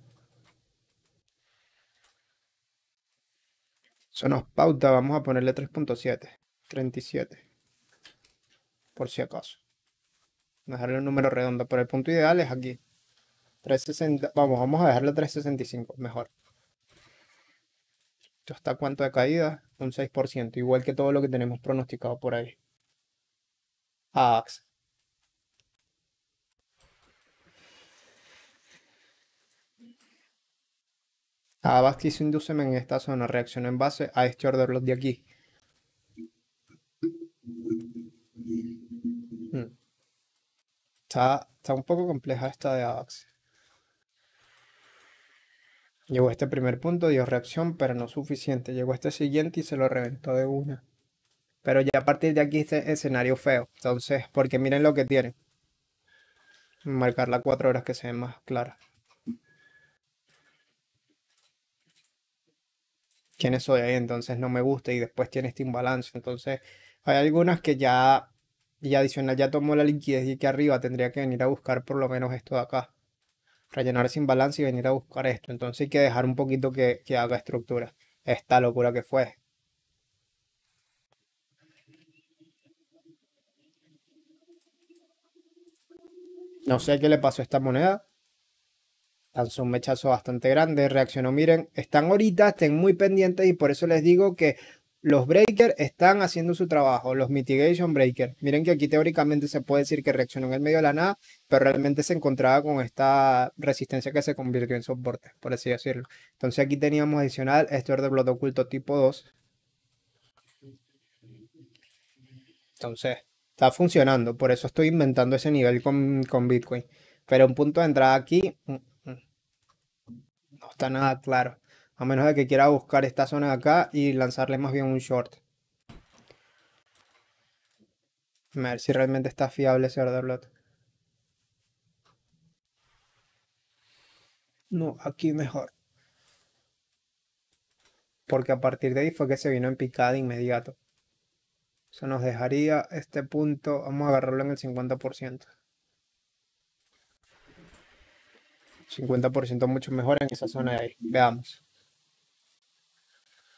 Eso nos pauta, vamos a ponerle 3.7, 37, por si acaso. Dejarle un número redondo, pero el punto ideal es aquí. 360, vamos, vamos a dejarle 365, mejor. ¿Esto está cuánto de caída? Un 6%, igual que todo lo que tenemos pronosticado por ahí. A Abax hizo induceme en esta zona, reaccionó en base a este order los de aquí. Hmm. Está, un poco compleja esta de Avax. Llegó este primer punto, dio reacción, pero no suficiente. Llegó este siguiente y se lo reventó de una. Pero ya a partir de aquí este escenario feo. Entonces, porque miren lo que tiene. Marcar las cuatro horas que se ve más clara. ¿Quiénes soy ahí? Entonces no me gusta y después tiene este imbalance. Entonces, hay algunas que ya, y adicional ya tomó la liquidez y que arriba tendría que venir a buscar por lo menos esto de acá. Rellenar sin balance y venir a buscar esto. Entonces hay que dejar un poquito que haga estructura. Esta locura que fue. No sé qué le pasó a esta moneda. Lanzó un mechazo bastante grande, reaccionó. Miren, están ahorita, estén muy pendientes y por eso les digo que los breakers están haciendo su trabajo, los mitigation breakers. Miren que aquí teóricamente se puede decir que reaccionó en el medio de la nada, pero realmente se encontraba con esta resistencia que se convirtió en soporte, por así decirlo. Entonces aquí teníamos adicional este de blood oculto tipo 2. Entonces, está funcionando, por eso estoy inventando ese nivel con, Bitcoin. Pero un punto de entrada aquí mm, mm, no está nada claro, a menos de que quiera buscar esta zona de acá y lanzarle más bien un short. A ver si realmente está fiable ese order No, aquí mejor. Porque a partir de ahí fue que se vino en picada de inmediato. Eso nos dejaría este punto, vamos a agarrarlo en el 50%. 50% mucho mejor en esa zona de ahí. Veamos.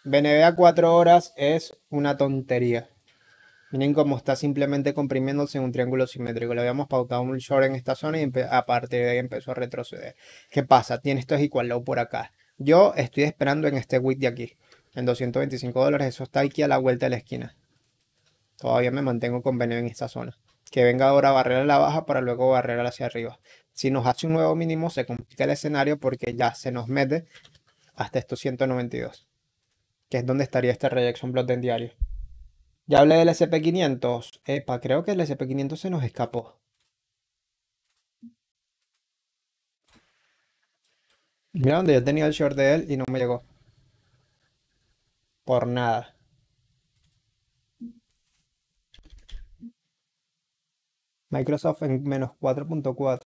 BNB a 4 horas es una tontería. Miren cómo está simplemente comprimiéndose en un triángulo simétrico. Le habíamos pautado un short en esta zona y a partir de ahí empezó a retroceder. ¿Qué pasa? Tiene esto es igual low por acá. Yo estoy esperando en este width de aquí. En 225 dólares. Eso está aquí a la vuelta de la esquina. Todavía me mantengo convenido en esta zona. Que venga ahora a barrer a la baja para luego barrer hacia arriba. Si nos hace un nuevo mínimo, se complica el escenario porque ya se nos mete hasta estos 192, que es donde estaría este rejection plot en diario. Ya hablé del SP500. Epa, creo que el SP500 se nos escapó. Mira donde yo tenía el short de él y no me llegó. Por nada. Microsoft en menos 4.4.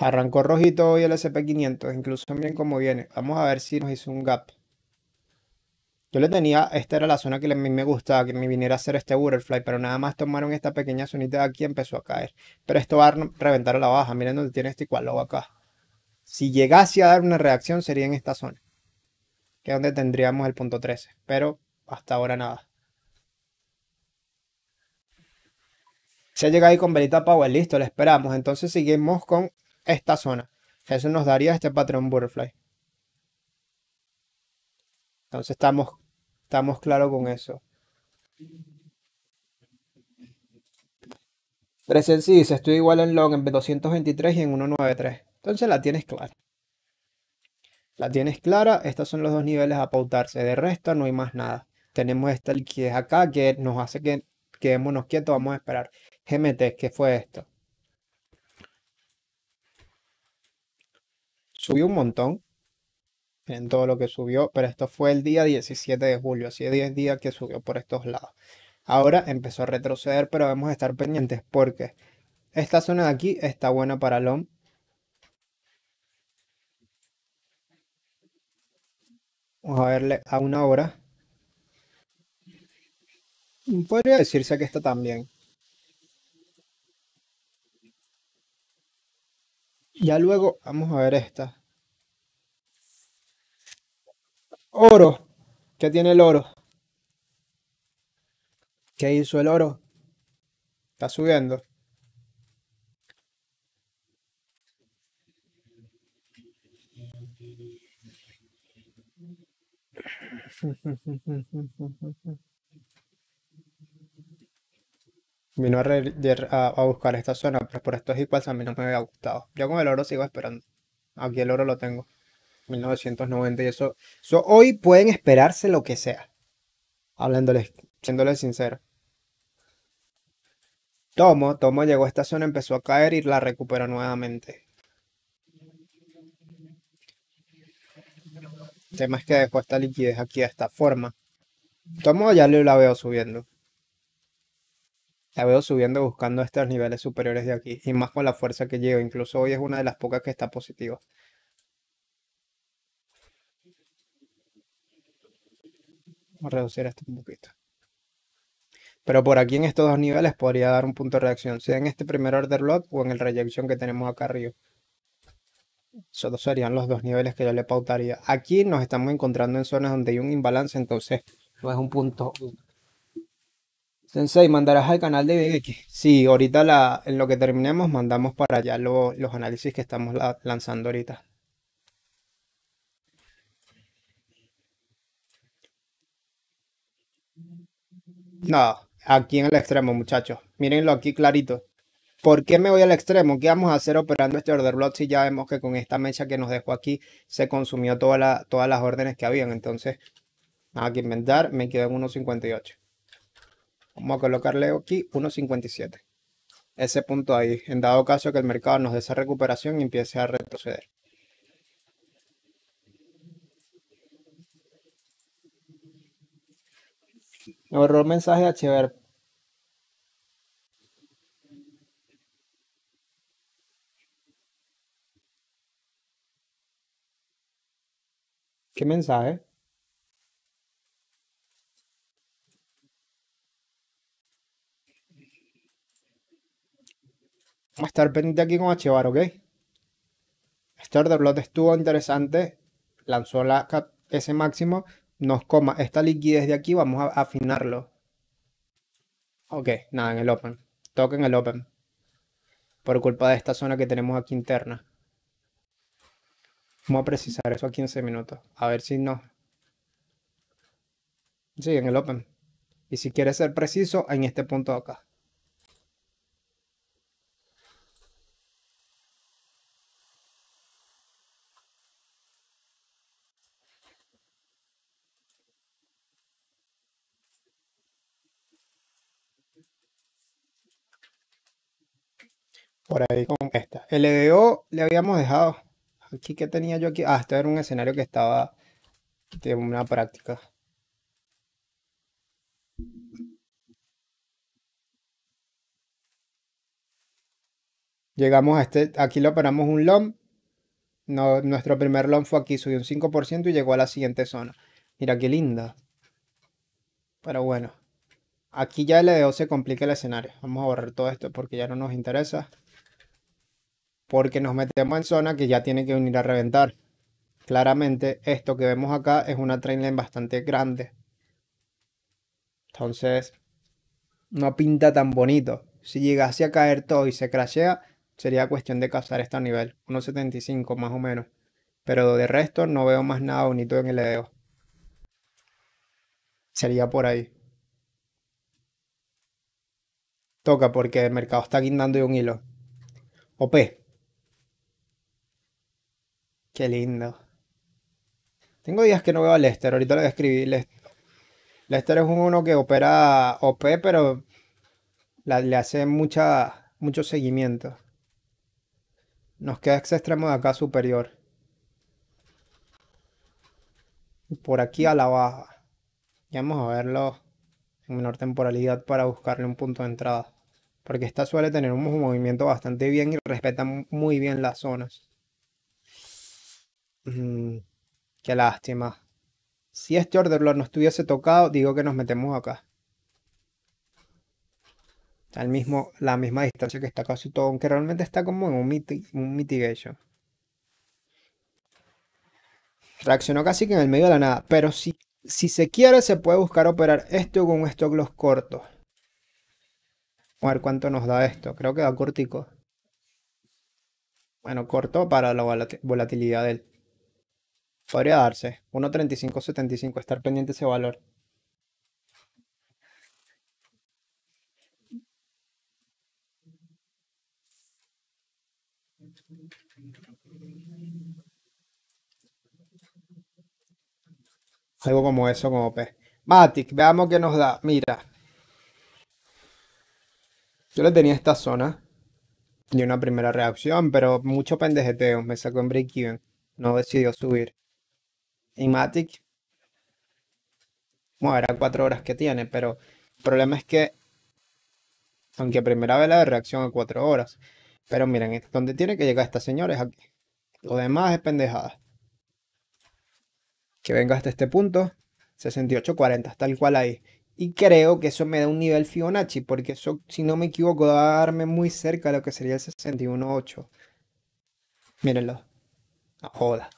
Arrancó rojito hoy el SP500, incluso miren cómo viene. Vamos a ver si nos hizo un gap. Yo le tenía, esta era la zona que a mí me gustaba, que me viniera a hacer este butterfly, pero nada más tomaron esta pequeña zonita de aquí y empezó a caer. Pero esto va a reventar a la baja, miren dónde tiene este logo acá. Si llegase a dar una reacción sería en esta zona, que es donde tendríamos el punto 13, pero hasta ahora nada. Se llegado ahí con velita power, listo, le esperamos. Entonces seguimos con esta zona. Eso nos daría este patrón butterfly. Entonces estamos, estamos claros con eso. Presencia, dice, estoy igual en log en 223 y en 193. Entonces la tienes clara. La tienes clara, estos son los dos niveles a pautarse. De resto no hay más nada. Tenemos esta liquidez acá que nos hace que quedémonos quietos, vamos a esperar. GMT, ¿qué fue esto? Subió un montón en todo lo que subió, pero esto fue el día 17 de julio, así de 10 días que subió por estos lados. Ahora empezó a retroceder, pero vamos a estar pendientes porque esta zona de aquí está buena para LOM. Vamos a verle a una hora. Podría decirse que tan también. Ya luego vamos a ver esta. Oro. ¿Qué tiene el oro? ¿Qué hizo el oro? Está subiendo. (laughs) vino a, buscar esta zona, pero por estos iguales a mí no me había gustado. Yo con el oro sigo esperando. Aquí el oro lo tengo. 1990 y eso. hoy pueden esperarse lo que sea. Hablándoles, siéndoles sincero. Tomo, Tomo llegó a esta zona, empezó a caer y la recuperó nuevamente. El tema es que dejó esta liquidez aquí de esta forma. Tomo ya la veo subiendo. La veo subiendo buscando estos niveles superiores de aquí. Y más con la fuerza que llevo. Incluso hoy es una de las pocas que está positiva. Vamos a reducir esto un poquito. Pero por aquí en estos dos niveles podría dar un punto de reacción. Sea en este primer order lock o en el reyección que tenemos acá arriba. Solo serían los dos niveles que yo le pautaría. Aquí nos estamos encontrando en zonas donde hay un imbalance. Entonces no es un punto Sensei, ¿mandarás al canal de X. Sí, ahorita en lo que terminemos mandamos para allá los análisis que estamos lanzando ahorita. No, aquí en el extremo, muchachos. Mírenlo aquí clarito. ¿Por qué me voy al extremo? ¿Qué vamos a hacer operando este order block si ya vemos que con esta mecha que nos dejó aquí se consumió todas las órdenes que habían? Entonces, nada que inventar, me quedo en 1.58. Vamos a colocarle aquí 1.57. Ese punto ahí, en dado caso que el mercado nos dé esa recuperación y empiece a retroceder. el mensaje HBR. ¿Qué mensaje? a estar pendiente aquí con Achevar, ¿ok? Star de estuvo interesante, lanzó la, ese máximo, nos coma esta liquidez de aquí, vamos a afinarlo. Ok, nada, en el open. Toca en el open. Por culpa de esta zona que tenemos aquí interna. Vamos a precisar eso a 15 minutos. A ver si no. Sí, en el open. Y si quieres ser preciso, en este punto de acá. por ahí con esta. el LDO e le habíamos dejado. Aquí que tenía yo aquí. Ah, este era un escenario que estaba de una práctica. Llegamos a este, aquí lo operamos un LOM. nuestro primer LOM fue aquí, subió un 5% y llegó a la siguiente zona. Mira qué linda. Pero bueno, aquí ya el LDO e se complica el escenario. Vamos a borrar todo esto porque ya no nos interesa porque nos metemos en zona que ya tiene que venir a reventar. Claramente esto que vemos acá es una trainline bastante grande. Entonces, no pinta tan bonito. Si llegase a caer todo y se crashea, sería cuestión de cazar este nivel, 1.75 más o menos. Pero de resto no veo más nada bonito en el EDO. Sería por ahí. Toca porque el mercado está guindando de un hilo. OP. Qué lindo. Tengo días que no veo a Lester, ahorita lo describí. Lester es uno que opera OP, pero le hace mucha, mucho seguimiento. Nos queda ese extremo de acá superior. por aquí a la baja. Y vamos a verlo en menor temporalidad para buscarle un punto de entrada. Porque esta suele tener un movimiento bastante bien y respeta muy bien las zonas. Mm, qué lástima. Si este Orderlord no estuviese tocado, digo que nos metemos acá. Al mismo, la misma distancia que está casi todo, aunque realmente está como en un, un mitigation. Reaccionó casi que en el medio de la nada, pero si, si se quiere se puede buscar operar esto con un stock cortos. a ver cuánto nos da esto, creo que da cortico. Bueno, corto para la volatilidad del Podría darse. 1.3575, estar pendiente ese valor. Algo como eso, como P. Matic, veamos qué nos da. Mira. Yo le tenía esta zona de una primera reacción, pero mucho pendejeteo. Me sacó en break-even. No decidió subir. Imatic. Bueno, era cuatro horas que tiene, pero el problema es que, aunque primera vela de reacción a cuatro horas, pero miren, donde tiene que llegar esta señora es aquí. Lo demás es pendejada. Que venga hasta este punto, 68.40, tal cual ahí. Y creo que eso me da un nivel Fibonacci, porque eso, si no me equivoco, va a darme muy cerca de lo que sería el 61.8. Mírenlo. No joda.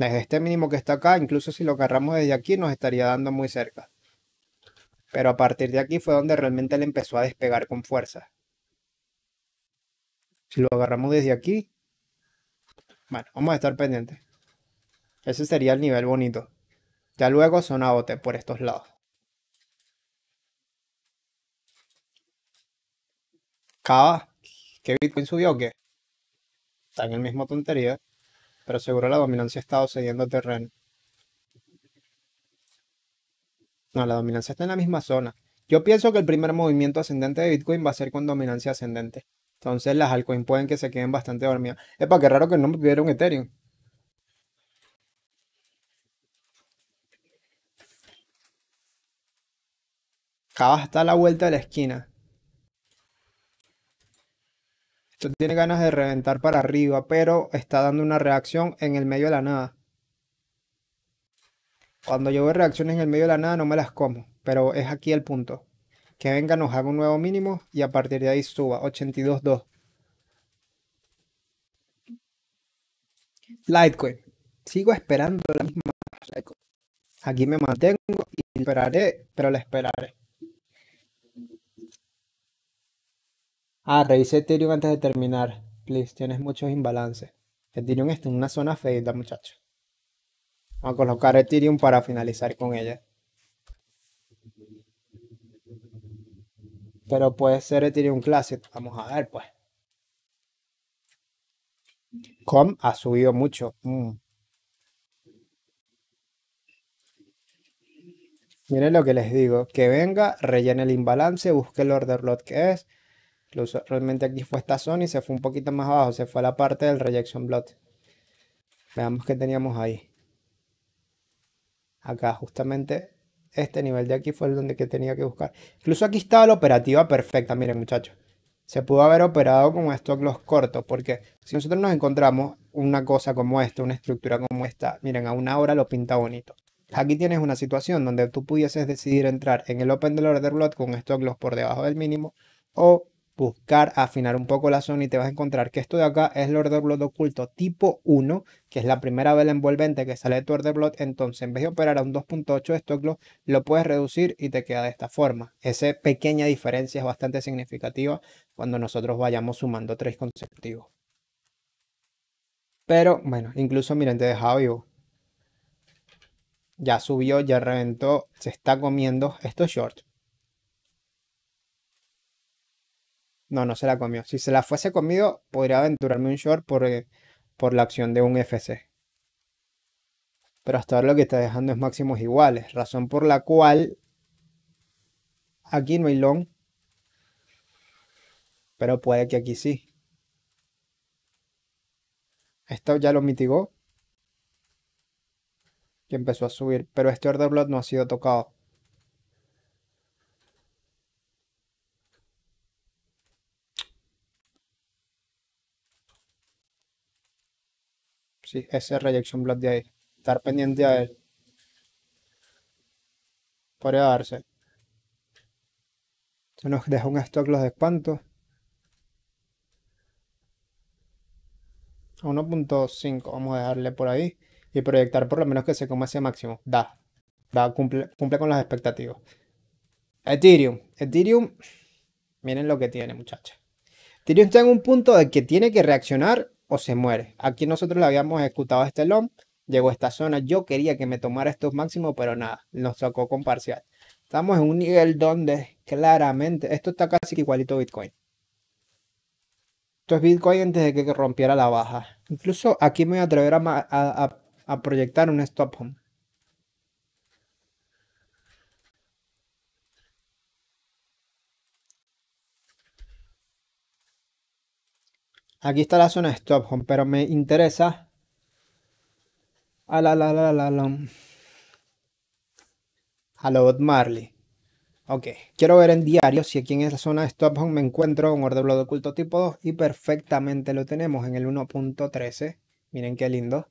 Desde pues este mínimo que está acá, incluso si lo agarramos desde aquí, nos estaría dando muy cerca. Pero a partir de aquí fue donde realmente le empezó a despegar con fuerza. Si lo agarramos desde aquí, bueno, vamos a estar pendientes. Ese sería el nivel bonito. Ya luego son por estos lados. ¿Caba? ¿qué Bitcoin subió qué? Está en el mismo tontería pero seguro la dominancia ha estado cediendo terreno. No, la dominancia está en la misma zona. Yo pienso que el primer movimiento ascendente de Bitcoin va a ser con dominancia ascendente. Entonces las altcoins pueden que se queden bastante dormidas. Epa, qué raro que no me pidieron Ethereum. Acá está la vuelta de la esquina. tiene ganas de reventar para arriba, pero está dando una reacción en el medio de la nada. Cuando yo veo reacciones en el medio de la nada no me las como, pero es aquí el punto. Que venga, nos haga un nuevo mínimo y a partir de ahí suba 82.2. Litecoin. Sigo esperando la misma Aquí me mantengo y esperaré, pero la esperaré. Ah, revisa Ethereum antes de terminar. Please, tienes muchos imbalances. Ethereum está en una zona feita, muchacho. Vamos a colocar Ethereum para finalizar con ella. Pero puede ser Ethereum Classic. Vamos a ver, pues. Com ha subido mucho. Mm. Miren lo que les digo. Que venga, rellene el imbalance, busque el order lot que es. Incluso realmente aquí fue esta zona y se fue un poquito más abajo, se fue a la parte del rejection blot. Veamos qué teníamos ahí. Acá justamente este nivel de aquí fue el donde que tenía que buscar. Incluso aquí estaba la operativa perfecta, miren muchachos. Se pudo haber operado con stop loss corto, porque si nosotros nos encontramos una cosa como esta, una estructura como esta, miren, a una hora lo pinta bonito. Aquí tienes una situación donde tú pudieses decidir entrar en el open del order Blot con stop loss por debajo del mínimo o buscar afinar un poco la zona y te vas a encontrar que esto de acá es el block oculto tipo 1, que es la primera vela envolvente que sale de tu block. entonces en vez de operar a un 2.8 de stock lo puedes reducir y te queda de esta forma. Esa pequeña diferencia es bastante significativa cuando nosotros vayamos sumando tres consecutivos. Pero bueno, incluso miren, te dejado vivo. Ya subió, ya reventó, se está comiendo estos shorts. No, no se la comió. Si se la fuese comido, podría aventurarme un short por, eh, por la acción de un FC. Pero hasta ahora lo que está dejando es máximos iguales, razón por la cual aquí no hay long. Pero puede que aquí sí. Esto ya lo mitigó. Y empezó a subir. Pero este order block no ha sido tocado. sí, ese rejection block de ahí. Estar pendiente a él. Podría darse. Se nos deja un stock los espanto A 1.5 vamos a dejarle por ahí. Y proyectar por lo menos que se coma ese máximo. Da. cumple, cumple con las expectativas. Ethereum. Ethereum. Miren lo que tiene, muchacha Ethereum está en un punto de que tiene que reaccionar o se muere. Aquí nosotros le habíamos ejecutado este long, llegó a esta zona, yo quería que me tomara estos máximos, pero nada, nos sacó con parcial. Estamos en un nivel donde claramente, esto está casi igualito a Bitcoin. Esto es Bitcoin antes de que rompiera la baja. Incluso aquí me voy a atrever a proyectar un stop home. Aquí está la zona de Stop Home, pero me interesa. A ah, la la la la Hello, Marley. Ok, quiero ver en diario si aquí en esa zona de Stop Home me encuentro un de oculto tipo 2 y perfectamente lo tenemos en el 1.13. Miren qué lindo.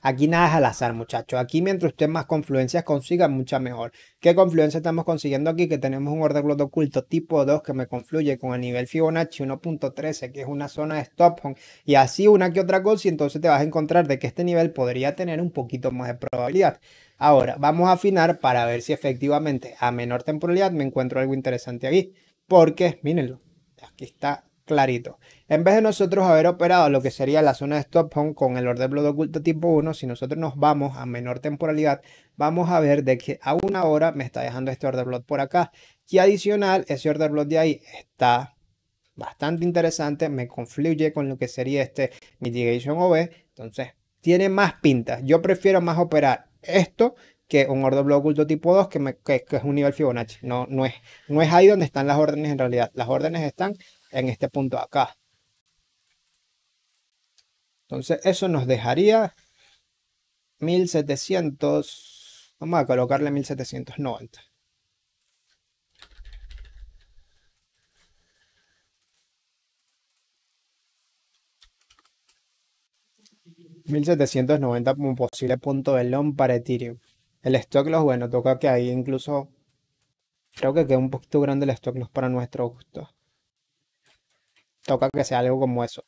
Aquí nada es al azar, muchachos. Aquí mientras usted más confluencias consiga, mucha mejor. ¿Qué confluencia estamos consiguiendo aquí? Que tenemos un orden de oculto tipo 2 que me confluye con el nivel Fibonacci 1.13, que es una zona de stop -home, y así una que otra cosa, y entonces te vas a encontrar de que este nivel podría tener un poquito más de probabilidad. Ahora, vamos a afinar para ver si efectivamente a menor temporalidad me encuentro algo interesante aquí. Porque, mírenlo, aquí está clarito. En vez de nosotros haber operado lo que sería la zona de stop home con el order blood oculto tipo 1, si nosotros nos vamos a menor temporalidad, vamos a ver de que a una hora me está dejando este order blood por acá. Y adicional, ese order blood de ahí está bastante interesante, me confluye con lo que sería este mitigation OB, entonces tiene más pinta, Yo prefiero más operar esto que un order block oculto tipo 2, que, me, es un nivel Fibonacci. No, no, es, no es ahí donde están las órdenes en realidad. Las órdenes están en este punto acá. Entonces eso nos dejaría 1700, vamos a colocarle 1790. $1790 como posible punto de long para Ethereum. El stock loss, bueno, toca que ahí incluso creo que queda un poquito grande el stock loss para nuestro gusto toca que sea algo como eso.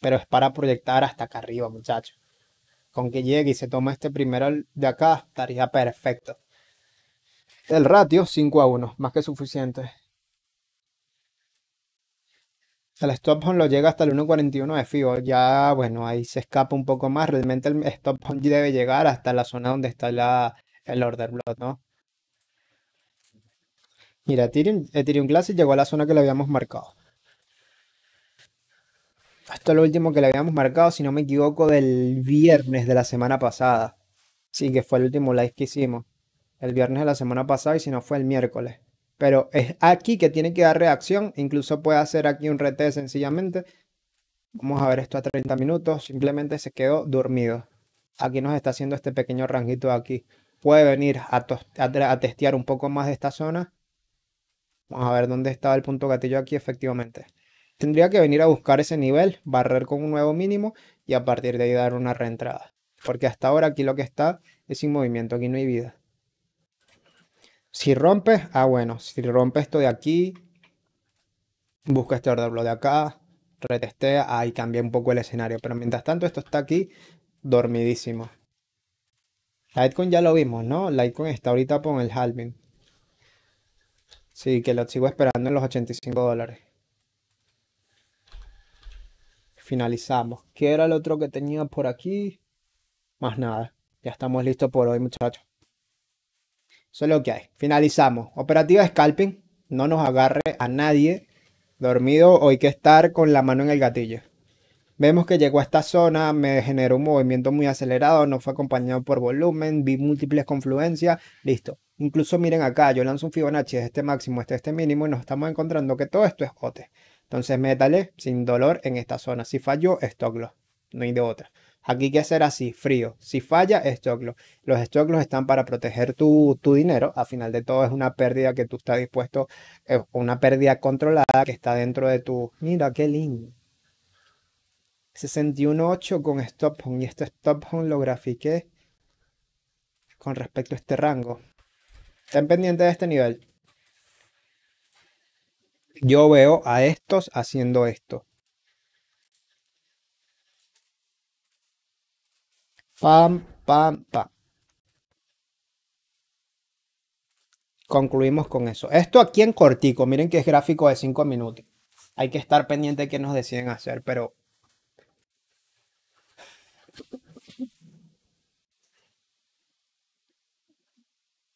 Pero es para proyectar hasta acá arriba, muchachos. Con que llegue y se tome este primero de acá, estaría perfecto. El ratio 5 a 1, más que suficiente. El stop con lo llega hasta el 1.41 de FIBO. Ya, bueno, ahí se escapa un poco más. Realmente el stop debe llegar hasta la zona donde está el order block, ¿no? Mira, Ethereum, Ethereum Classic llegó a la zona que le habíamos marcado. Esto es lo último que le habíamos marcado, si no me equivoco, del viernes de la semana pasada. Sí, que fue el último live que hicimos. El viernes de la semana pasada y si no fue el miércoles. Pero es aquí que tiene que dar reacción. Incluso puede hacer aquí un rete sencillamente. Vamos a ver esto a 30 minutos. Simplemente se quedó dormido. Aquí nos está haciendo este pequeño ranguito de aquí. Puede venir a, a testear un poco más de esta zona. Vamos a ver dónde estaba el punto gatillo aquí efectivamente. Tendría que venir a buscar ese nivel, barrer con un nuevo mínimo y a partir de ahí dar una reentrada. Porque hasta ahora aquí lo que está es sin movimiento, aquí no hay vida. Si rompes, ah bueno, si rompe esto de aquí, busca este order block de acá, retestea, ahí cambia un poco el escenario. Pero mientras tanto esto está aquí dormidísimo. Litecoin ya lo vimos, ¿no? Litecoin está ahorita con el halving. Sí, que lo sigo esperando en los 85 dólares finalizamos. ¿Qué era el otro que tenía por aquí? Más nada. Ya estamos listos por hoy, muchachos. Eso es lo que hay. Finalizamos. Operativa Scalping. No nos agarre a nadie dormido hoy hay que estar con la mano en el gatillo. Vemos que llegó a esta zona, me generó un movimiento muy acelerado, no fue acompañado por volumen, vi múltiples confluencias, listo. Incluso miren acá, yo lanzo un Fibonacci, este máximo, este este mínimo, y nos estamos encontrando que todo esto es cote entonces métale sin dolor en esta zona. Si falló, stock No hay de otra. Aquí hay que hacer así, frío. Si falla, estoclo Los stock están para proteger tu, dinero. Al final de todo es una pérdida que tú estás dispuesto, una pérdida controlada que está dentro de tu... Mira, qué lindo. 61.8 con stop home. Y este stop home lo grafiqué con respecto a este rango. Estén pendientes de este nivel yo veo a estos haciendo esto. Pam, pam, pam. Concluimos con eso. Esto aquí en cortico, miren que es gráfico de 5 minutos. Hay que estar pendiente de qué nos deciden hacer, pero...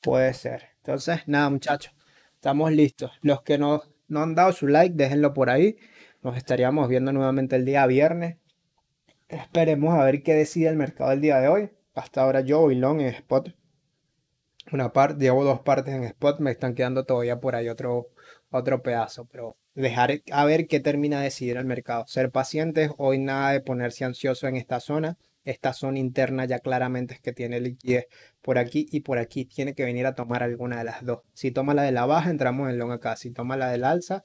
Puede ser. Entonces, nada, muchachos. Estamos listos. Los que no no han dado su like, déjenlo por ahí. Nos estaríamos viendo nuevamente el día viernes. Esperemos a ver qué decide el mercado el día de hoy. Hasta ahora yo voy long en spot. Una parte, llevo dos partes en spot, me están quedando todavía por ahí otro, otro pedazo, pero dejar a ver qué termina de decidir el mercado. Ser pacientes, hoy nada de ponerse ansioso en esta zona. Esta zona interna ya claramente es que tiene liquidez por aquí y por aquí. Tiene que venir a tomar alguna de las dos. Si toma la de la baja, entramos en long acá. Si toma la de la alza,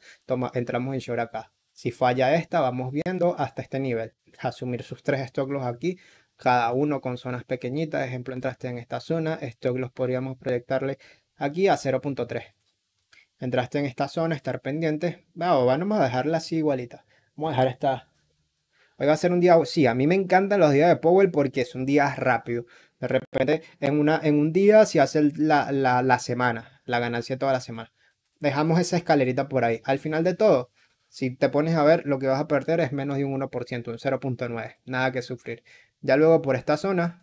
entramos en short acá. Si falla esta, vamos viendo hasta este nivel. Asumir sus tres estoclos aquí, cada uno con zonas pequeñitas. Ejemplo, entraste en esta zona, estoclos podríamos proyectarle aquí a 0.3. Entraste en esta zona, estar pendiente. vamos a dejarla así igualita. Vamos a dejar esta Hoy va a ser un día, sí, a mí me encantan los días de Powell porque es un día rápido. De repente, en, una, en un día se hace la, la semana, la ganancia toda la semana. Dejamos esa escalerita por ahí. Al final de todo, si te pones a ver, lo que vas a perder es menos de un 1%, un 0.9. Nada que sufrir. Ya luego por esta zona,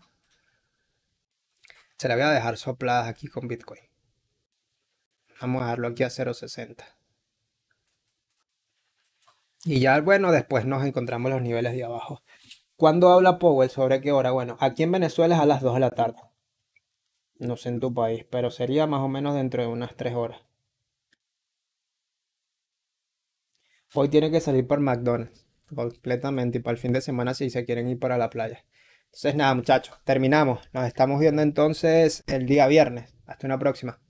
se la voy a dejar sopladas aquí con Bitcoin. Vamos a dejarlo aquí a 0.60. Y ya, bueno, después nos encontramos los niveles de abajo. ¿Cuándo habla Powell? ¿Sobre qué hora? Bueno, aquí en Venezuela es a las 2 de la tarde. No sé en tu país, pero sería más o menos dentro de unas 3 horas. Hoy tiene que salir por McDonald's completamente y para el fin de semana si se quieren ir para la playa. Entonces nada muchachos, terminamos. Nos estamos viendo entonces el día viernes. Hasta una próxima.